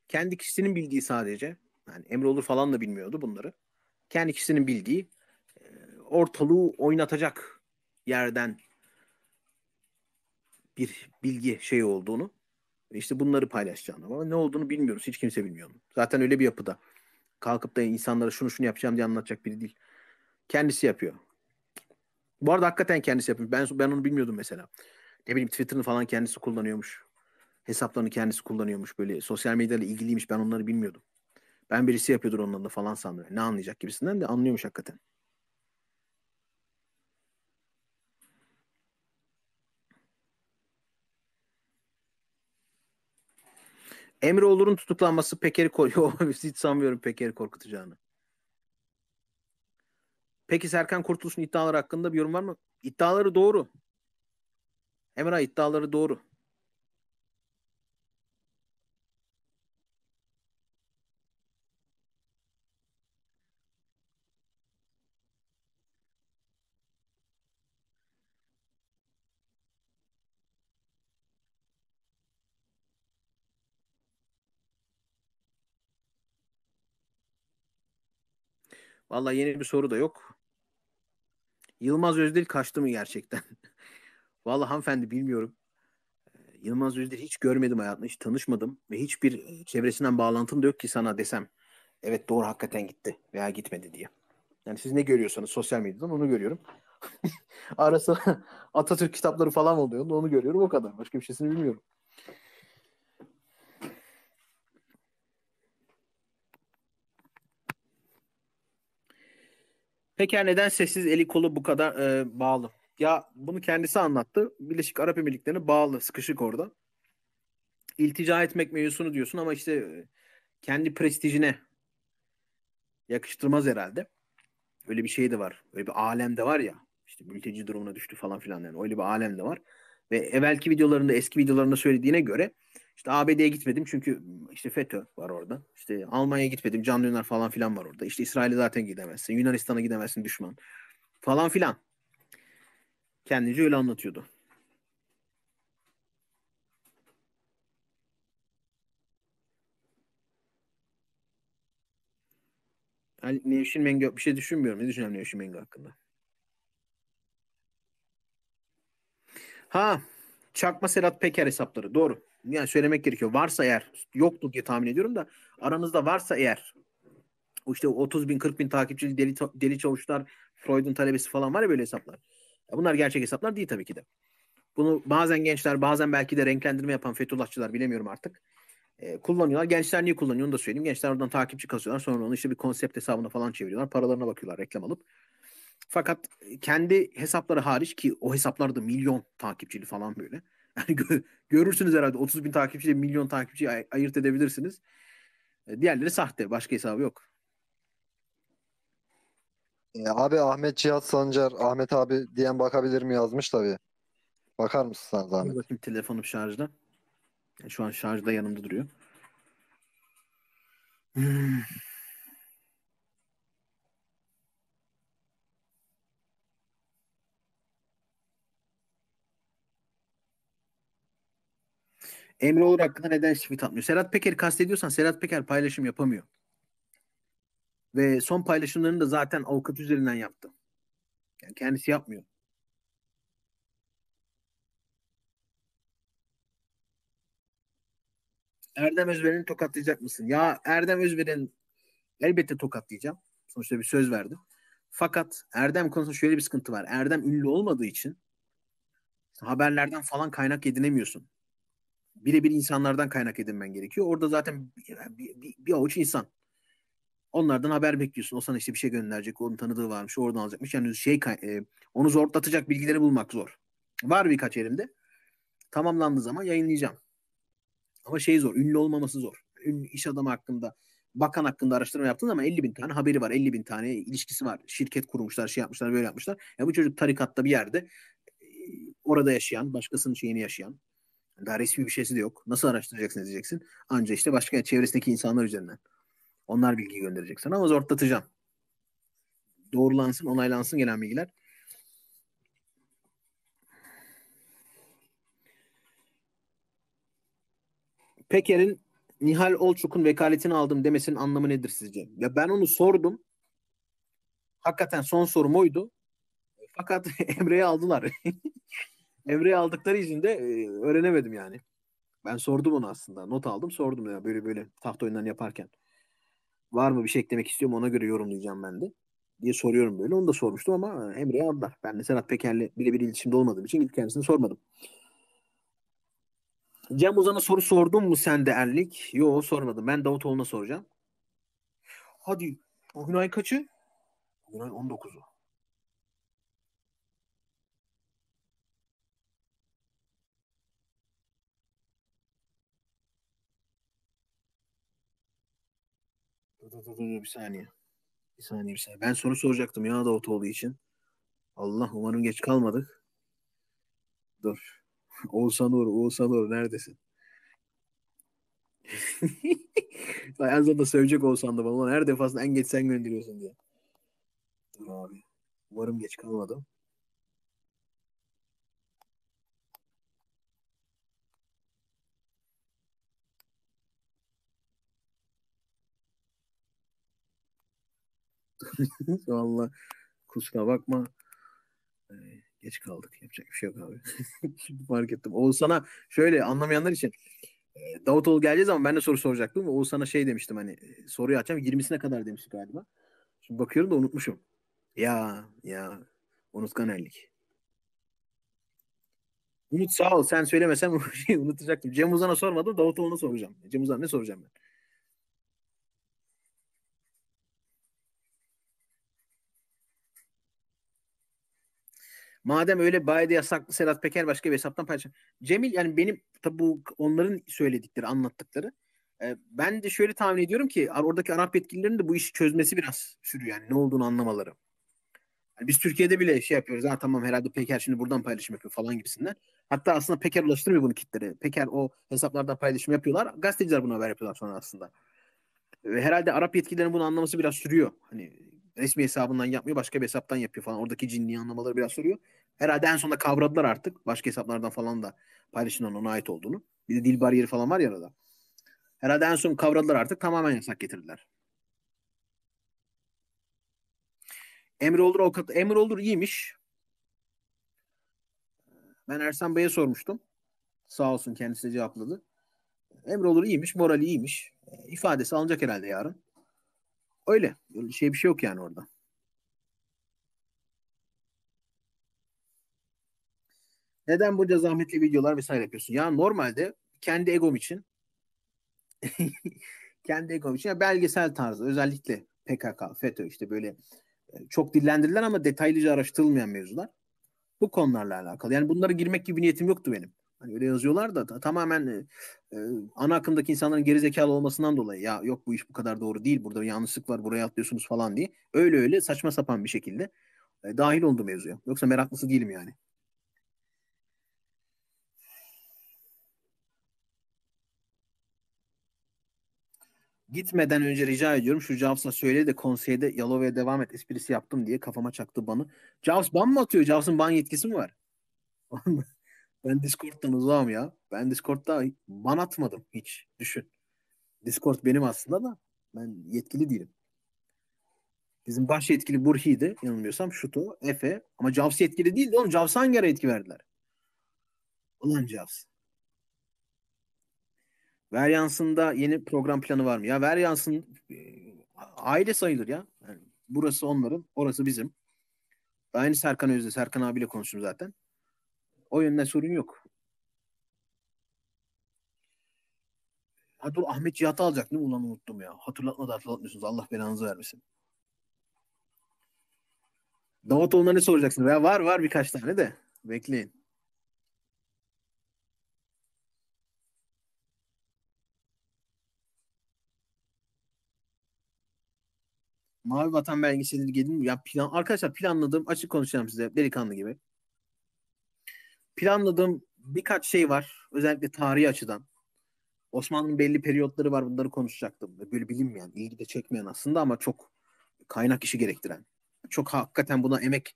kendi kişisinin bildiği sadece. Yani Emre Olur falan da bilmiyordu bunları. Kendi kişisinin bildiği e, ortalığı oynatacak yerden bir bilgi şey olduğunu işte bunları paylaşacağını ama ne olduğunu bilmiyoruz. Hiç kimse bilmiyor. Zaten öyle bir yapıda. Kalkıp da insanlara şunu şunu yapacağım diye anlatacak biri değil. Kendisi yapıyor. Bu arada hakikaten kendisi yapıyor. Ben ben onu bilmiyordum mesela. Ne bileyim Twitter'ını falan kendisi kullanıyormuş. Hesaplarını kendisi kullanıyormuş. Böyle sosyal medyayla ilgiliymiş. Ben onları bilmiyordum. Ben birisi yapıyordur onların da falan sandım. Ne anlayacak gibisinden de anlıyormuş hakikaten. Emre Olur'un tutuklanması Peker'i koruyor. Hiç sanmıyorum Peker'i korkutacağını. Peki Serkan Kurtuluş'un iddiaları hakkında bir yorum var mı? İddiaları doğru. Emre iddiaları doğru. Vallahi yeni bir soru da yok. Yılmaz Özdil kaçtı mı gerçekten? Vallahi hanımefendi bilmiyorum. Ee, Yılmaz Özdil hiç görmedim hayatımda, hiç tanışmadım ve hiçbir e, çevresinden bağlantım da yok ki sana desem. Evet doğru hakikaten gitti veya gitmedi diye. Yani siz ne görüyorsanız sosyal medyadan onu görüyorum. Arası Atatürk kitapları falan oluyor. Onu görüyorum o kadar. Başka bir şeysini bilmiyorum. Peker neden sessiz eli kolu bu kadar e, bağlı? Ya bunu kendisi anlattı. Birleşik Arap Emirlikleri'ne bağlı, sıkışık orada. İltica etmek mevzusunu diyorsun ama işte e, kendi prestijine yakıştırmaz herhalde. Öyle bir şey de var. Öyle bir alem de var ya. İşte mülteci durumuna düştü falan filan yani. Öyle bir alem de var. Ve evvelki videolarında, eski videolarında söylediğine göre işte ABD'ye gitmedim çünkü işte FETÖ var orada. İşte Almanya'ya gitmedim. Can Dündar falan filan var orada. İşte İsrail'e zaten gidemezsin. Yunanistan'a gidemezsin düşman. Falan filan. Kendince öyle anlatıyordu. Yani Nevşin Mengü bir şey düşünmüyorum. Ne düşünüyorum Nevşin Mengü hakkında? Ha Çakma Sedat Peker hesapları doğru. Yani söylemek gerekiyor. Varsa eğer yoktur diye tahmin ediyorum da aranızda varsa eğer işte 30 bin 40 bin takipçili deli, deli çavuşlar Freud'un talebesi falan var ya böyle hesaplar. Ya bunlar gerçek hesaplar değil tabii ki de. Bunu bazen gençler bazen belki de renklendirme yapan Fethullahçılar bilemiyorum artık. E, kullanıyorlar. Gençler niye kullanıyor onu da söyleyeyim. Gençler oradan takipçi kasıyorlar. Sonra onu işte bir konsept hesabına falan çeviriyorlar. Paralarına bakıyorlar reklam alıp. Fakat kendi hesapları hariç ki o hesaplarda milyon takipçili falan böyle. Yani görürsünüz herhalde 30 bin takipçiyle milyon takipçiyi ay- ayırt edebilirsiniz. E, diğerleri sahte. Başka hesabı yok. E, abi Ahmet Cihat Sancar, Ahmet abi diyen bakabilir mi yazmış tabii. Bakar mısın sen zahmet? Bakayım telefonum şarjda. E, şu an şarjda yanımda duruyor. Hmm. Emre Olur hakkında neden tweet atmıyor? Serhat Peker kastediyorsan Serhat Peker paylaşım yapamıyor. Ve son paylaşımlarını da zaten avukat üzerinden yaptı. Yani kendisi yapmıyor. Erdem Özver'ini tokatlayacak mısın? Ya Erdem Özver'in elbette tokatlayacağım. Sonuçta bir söz verdim. Fakat Erdem konusunda şöyle bir sıkıntı var. Erdem ünlü olmadığı için haberlerden falan kaynak edinemiyorsun birebir insanlardan kaynak edinmen gerekiyor. Orada zaten bir, bir, bir, bir avuç insan. Onlardan haber bekliyorsun. O sana işte bir şey gönderecek. Onun tanıdığı varmış. Oradan alacakmış. Yani şey e, onu zorlatacak bilgileri bulmak zor. Var birkaç elimde. Tamamlandığı zaman yayınlayacağım. Ama şey zor. Ünlü olmaması zor. Ünlü iş adamı hakkında bakan hakkında araştırma yaptın ama 50 bin tane haberi var. 50 bin tane ilişkisi var. Şirket kurmuşlar, şey yapmışlar, böyle yapmışlar. Ya bu çocuk tarikatta bir yerde e, orada yaşayan, başkasının şeyini yaşayan, daha resmi bir şeysi de yok. Nasıl araştıracaksın diyeceksin. Anca işte başka çevresindeki insanlar üzerinden. Onlar bilgi gönderecek sana ama zorlatacağım. Doğrulansın, onaylansın gelen bilgiler. Peker'in Nihal Olçuk'un vekaletini aldım demesinin anlamı nedir sizce? Ya ben onu sordum. Hakikaten son sorum oydu. Fakat Emre'yi aldılar. Emre'yi aldıkları için de e, öğrenemedim yani. Ben sordum onu aslında. Not aldım sordum ya böyle böyle tahta oyunlarını yaparken. Var mı bir şey eklemek istiyorum ona göre yorumlayacağım ben de. Diye soruyorum böyle. Onu da sormuştum ama e, Emre'yi aldılar. Ben de Serhat Peker'le birebir iletişimde olmadığım için gidip kendisine sormadım. Cem Uzan'a soru sordun mu sen de Erlik? Yo sormadım. Ben Davutoğlu'na soracağım. Hadi bugün ay kaçı? Bugün ay 19'u. Bir saniye. Bir saniye bir saniye. Ben soru soracaktım ya da olduğu için. Allah umarım geç kalmadık. Dur. Oğuzhan Uğur, Oğuzhan Uğur neredesin? en sonunda sövecek olsan da bana her defasında en geç sen gönderiyorsun diye. Dur abi. Umarım geç kalmadım. Valla kusura bakma. Ee, geç kaldık. Yapacak bir şey yok abi. Şimdi fark ettim. Oğuzhan'a şöyle anlamayanlar için e, Davutoğlu geleceğiz ama ben de soru soracaktım. Oğuz sana şey demiştim hani e, soruyu açacağım. 20'sine kadar demişti galiba. Şimdi bakıyorum da unutmuşum. Ya ya unutkan ellik. Umut sağ ol. Sen söylemesen bu şeyi unutacaktım. Cem Uzan'a sormadım. Davutoğlu'na soracağım. Cem Uzan ne soracağım ben? Madem öyle bayda yasaklı Sedat Peker başka bir hesaptan paylaşıyor. Cemil yani benim tabi bu onların söyledikleri, anlattıkları. E, ben de şöyle tahmin ediyorum ki oradaki Arap yetkililerin de bu işi çözmesi biraz sürüyor. Yani ne olduğunu anlamaları. Yani biz Türkiye'de bile şey yapıyoruz. Ha tamam herhalde Peker şimdi buradan paylaşım yapıyor falan gibisinden. Hatta aslında Peker ulaştırmıyor bunu kitlere. Peker o hesaplardan paylaşım yapıyorlar. Gazeteciler bunu haber yapıyorlar sonra aslında. Ve herhalde Arap yetkililerin bunu anlaması biraz sürüyor. Hani resmi hesabından yapmıyor başka bir hesaptan yapıyor falan. Oradaki cinliği anlamaları biraz soruyor. Herhalde en sonunda kavradılar artık. Başka hesaplardan falan da paylaşımların ona ait olduğunu. Bir de dil bariyeri falan var ya arada. Herhalde en son kavradılar artık tamamen yasak getirdiler. Emre Olur avukat Emre Olur iyiymiş. Ben Ersan Bey'e sormuştum. Sağ olsun kendisi de cevapladı. Emre Olur iyiymiş, morali iyiymiş. E, ifadesi alınacak herhalde yarın. Öyle. şey bir şey yok yani orada. Neden bunca zahmetli videolar vesaire yapıyorsun? Ya normalde kendi egom için kendi egom için ya belgesel tarzı özellikle PKK, FETÖ işte böyle e, çok dillendirilen ama detaylıca araştırılmayan mevzular bu konularla alakalı. Yani bunlara girmek gibi niyetim yoktu benim. Hani öyle yazıyorlar da tamamen e, e, ana akımdaki insanların gerizekalı olmasından dolayı ya yok bu iş bu kadar doğru değil burada yanlışlık var buraya atlıyorsunuz falan diye. Öyle öyle saçma sapan bir şekilde e, dahil oldu mevzuya. Yoksa meraklısı değilim yani. Gitmeden önce rica ediyorum şu Jaws'a söyle de konseyde Yalova'ya devam et esprisi yaptım diye kafama çaktı banı. Jaws ban mı atıyor? Jaws'ın ban yetkisi mi var? Ben Discord'dan uzağım ya. Ben Discord'da ban atmadım hiç. Düşün. Discord benim aslında da ben yetkili değilim. Bizim baş yetkili Burhi'ydi yanılmıyorsam. Şuto, Efe. Ama Cavs yetkili değildi oğlum. Cavs'a hangi ara etki verdiler? Ulan Cavs. Veryans'ın yeni program planı var mı? Ya Veryans'ın e, aile sayılır ya. Yani burası onların, orası bizim. Aynı Serkan Özde, Serkan abiyle konuştum zaten. O yönde sorun yok. Ha dur Ahmet Cihat'ı alacak değil mi? Ulan unuttum ya. Hatırlatma da hatırlatmıyorsunuz. Allah belanızı vermesin. Davutoğlu'na ne soracaksın? Ya var var birkaç tane de. Bekleyin. Mavi Vatan belgeseli gelin ya plan arkadaşlar planladım açık konuşacağım size delikanlı gibi planladığım birkaç şey var. Özellikle tarihi açıdan. Osmanlı'nın belli periyotları var bunları konuşacaktım. Böyle bilinmeyen, ilgi de çekmeyen aslında ama çok kaynak işi gerektiren. Çok hakikaten buna emek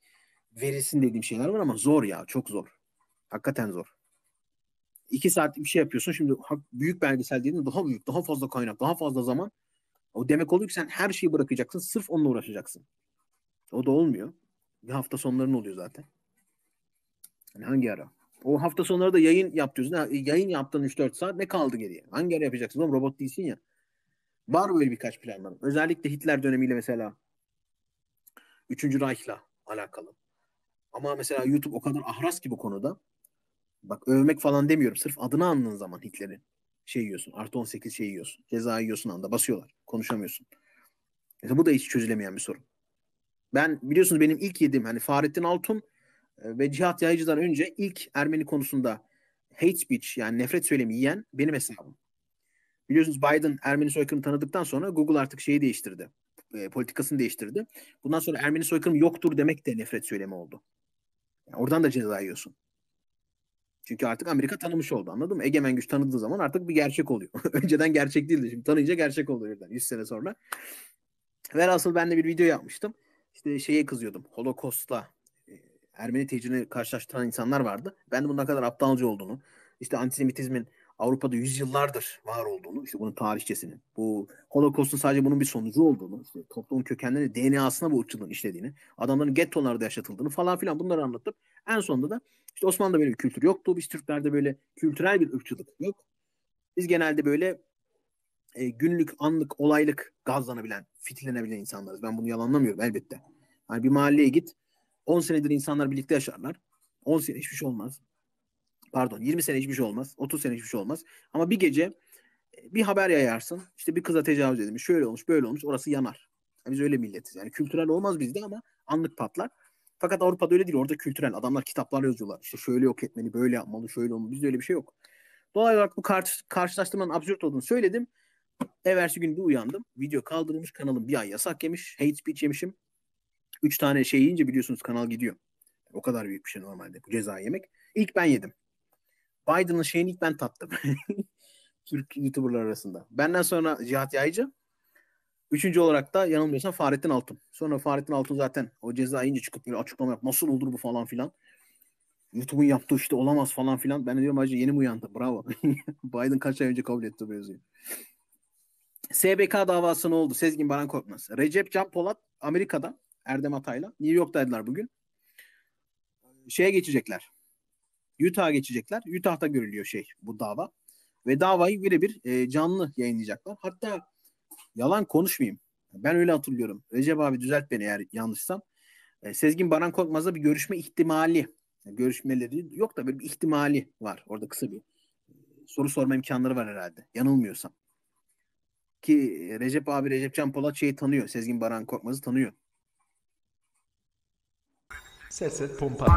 verilsin dediğim şeyler var ama zor ya çok zor. Hakikaten zor. İki saat bir şey yapıyorsun şimdi büyük belgesel dediğinde daha büyük, daha fazla kaynak, daha fazla zaman. O demek oluyor ki sen her şeyi bırakacaksın sırf onunla uğraşacaksın. O da olmuyor. Bir hafta sonların oluyor zaten. Yani hangi ara? O hafta sonları da yayın yap diyorsun. E, yayın yaptın 3-4 saat ne kaldı geriye? Hangi ara yapacaksın? Oğlum robot değilsin ya. Var böyle birkaç planlarım. Özellikle Hitler dönemiyle mesela 3. Reich'la alakalı. Ama mesela YouTube o kadar ahras ki bu konuda. Bak övmek falan demiyorum. Sırf adını andığın zaman Hitler'in şey yiyorsun. Artı 18 şey yiyorsun. Ceza yiyorsun anda basıyorlar. Konuşamıyorsun. Mesela bu da hiç çözülemeyen bir sorun. Ben biliyorsunuz benim ilk yediğim hani Fahrettin Altun ee, ve Cihat Yayıcı'dan önce ilk Ermeni konusunda hate speech yani nefret söylemi yiyen benim hesabım. Biliyorsunuz Biden Ermeni soykırımı tanıdıktan sonra Google artık şeyi değiştirdi. E, politikasını değiştirdi. Bundan sonra Ermeni soykırım yoktur demek de nefret söylemi oldu. Yani oradan da ceza yiyorsun. Çünkü artık Amerika tanımış oldu anladın mı? Egemen güç tanıdığı zaman artık bir gerçek oluyor. Önceden gerçek değildi şimdi tanıyınca gerçek oldu birden 100 sene sonra. Velhasıl ben de bir video yapmıştım. İşte şeye kızıyordum. Holokost'la Ermeni tecirini karşılaştıran insanlar vardı. Ben de bundan kadar aptalca olduğunu, işte antisemitizmin Avrupa'da yüzyıllardır var olduğunu, işte bunun tarihçesinin, bu Holocaust'un sadece bunun bir sonucu olduğunu, işte toplumun kökenleri DNA'sına bu ırkçılığın işlediğini, adamların gettolarda yaşatıldığını falan filan bunları anlatıp en sonunda da işte Osmanlı'da böyle bir kültür yoktu. Biz Türklerde böyle kültürel bir ırkçılık yok. Biz genelde böyle e, günlük, anlık, olaylık gazlanabilen, fitlenebilen insanlarız. Ben bunu yalanlamıyorum elbette. Yani bir mahalleye git, 10 senedir insanlar birlikte yaşarlar. 10 sene hiçbir şey olmaz. Pardon 20 sene hiçbir şey olmaz. 30 sene hiçbir şey olmaz. Ama bir gece e, bir haber yayarsın. İşte bir kıza tecavüz edilmiş. Şöyle olmuş böyle olmuş. Orası yanar. Yani biz öyle milletiz. Yani kültürel olmaz bizde ama anlık patlar. Fakat Avrupa'da öyle değil. Orada kültürel. Adamlar kitaplar yazıyorlar. İşte şöyle yok etmeli, böyle yapmalı, şöyle olmalı. Bizde öyle bir şey yok. Doğal olarak bu karşı, karşılaştırmanın absürt olduğunu söyledim. Eversi gün bir uyandım. Video kaldırılmış. Kanalım bir ay yasak yemiş. Hate speech yemişim. 3 tane şey yiyince biliyorsunuz kanal gidiyor. O kadar büyük bir şey normalde bu ceza yemek. İlk ben yedim. Biden'ın şeyini ilk ben tattım. Türk YouTuber'lar arasında. Benden sonra Cihat Yaycı. Üçüncü olarak da yanılmıyorsam Fahrettin Altun. Sonra Fahrettin Altun zaten o ceza yiyince çıkıp böyle açıklama yap. Nasıl olur bu falan filan. YouTube'un yaptığı işte olamaz falan filan. Ben diyorum acı yeni mi uyandı? Bravo. Biden kaç ay önce kabul etti bu yazıyı. SBK davası ne oldu? Sezgin Baran Korkmaz. Recep Can Polat Amerika'da Erdem Atay'la. New York'taydılar bugün. Ee, şeye geçecekler. Utah'a geçecekler. Utah'ta görülüyor şey bu dava. Ve davayı birebir e, canlı yayınlayacaklar. Hatta yalan konuşmayayım. Ben öyle hatırlıyorum. Recep abi düzelt beni eğer yanlışsam. E, Sezgin Baran Korkmaz'la bir görüşme ihtimali. Yani görüşmeleri yok da bir ihtimali var. Orada kısa bir e, soru sorma imkanları var herhalde. Yanılmıyorsam. Ki Recep abi Recep Can Polat şeyi tanıyor. Sezgin Baran Korkmaz'ı tanıyor. Set, set, pumpa.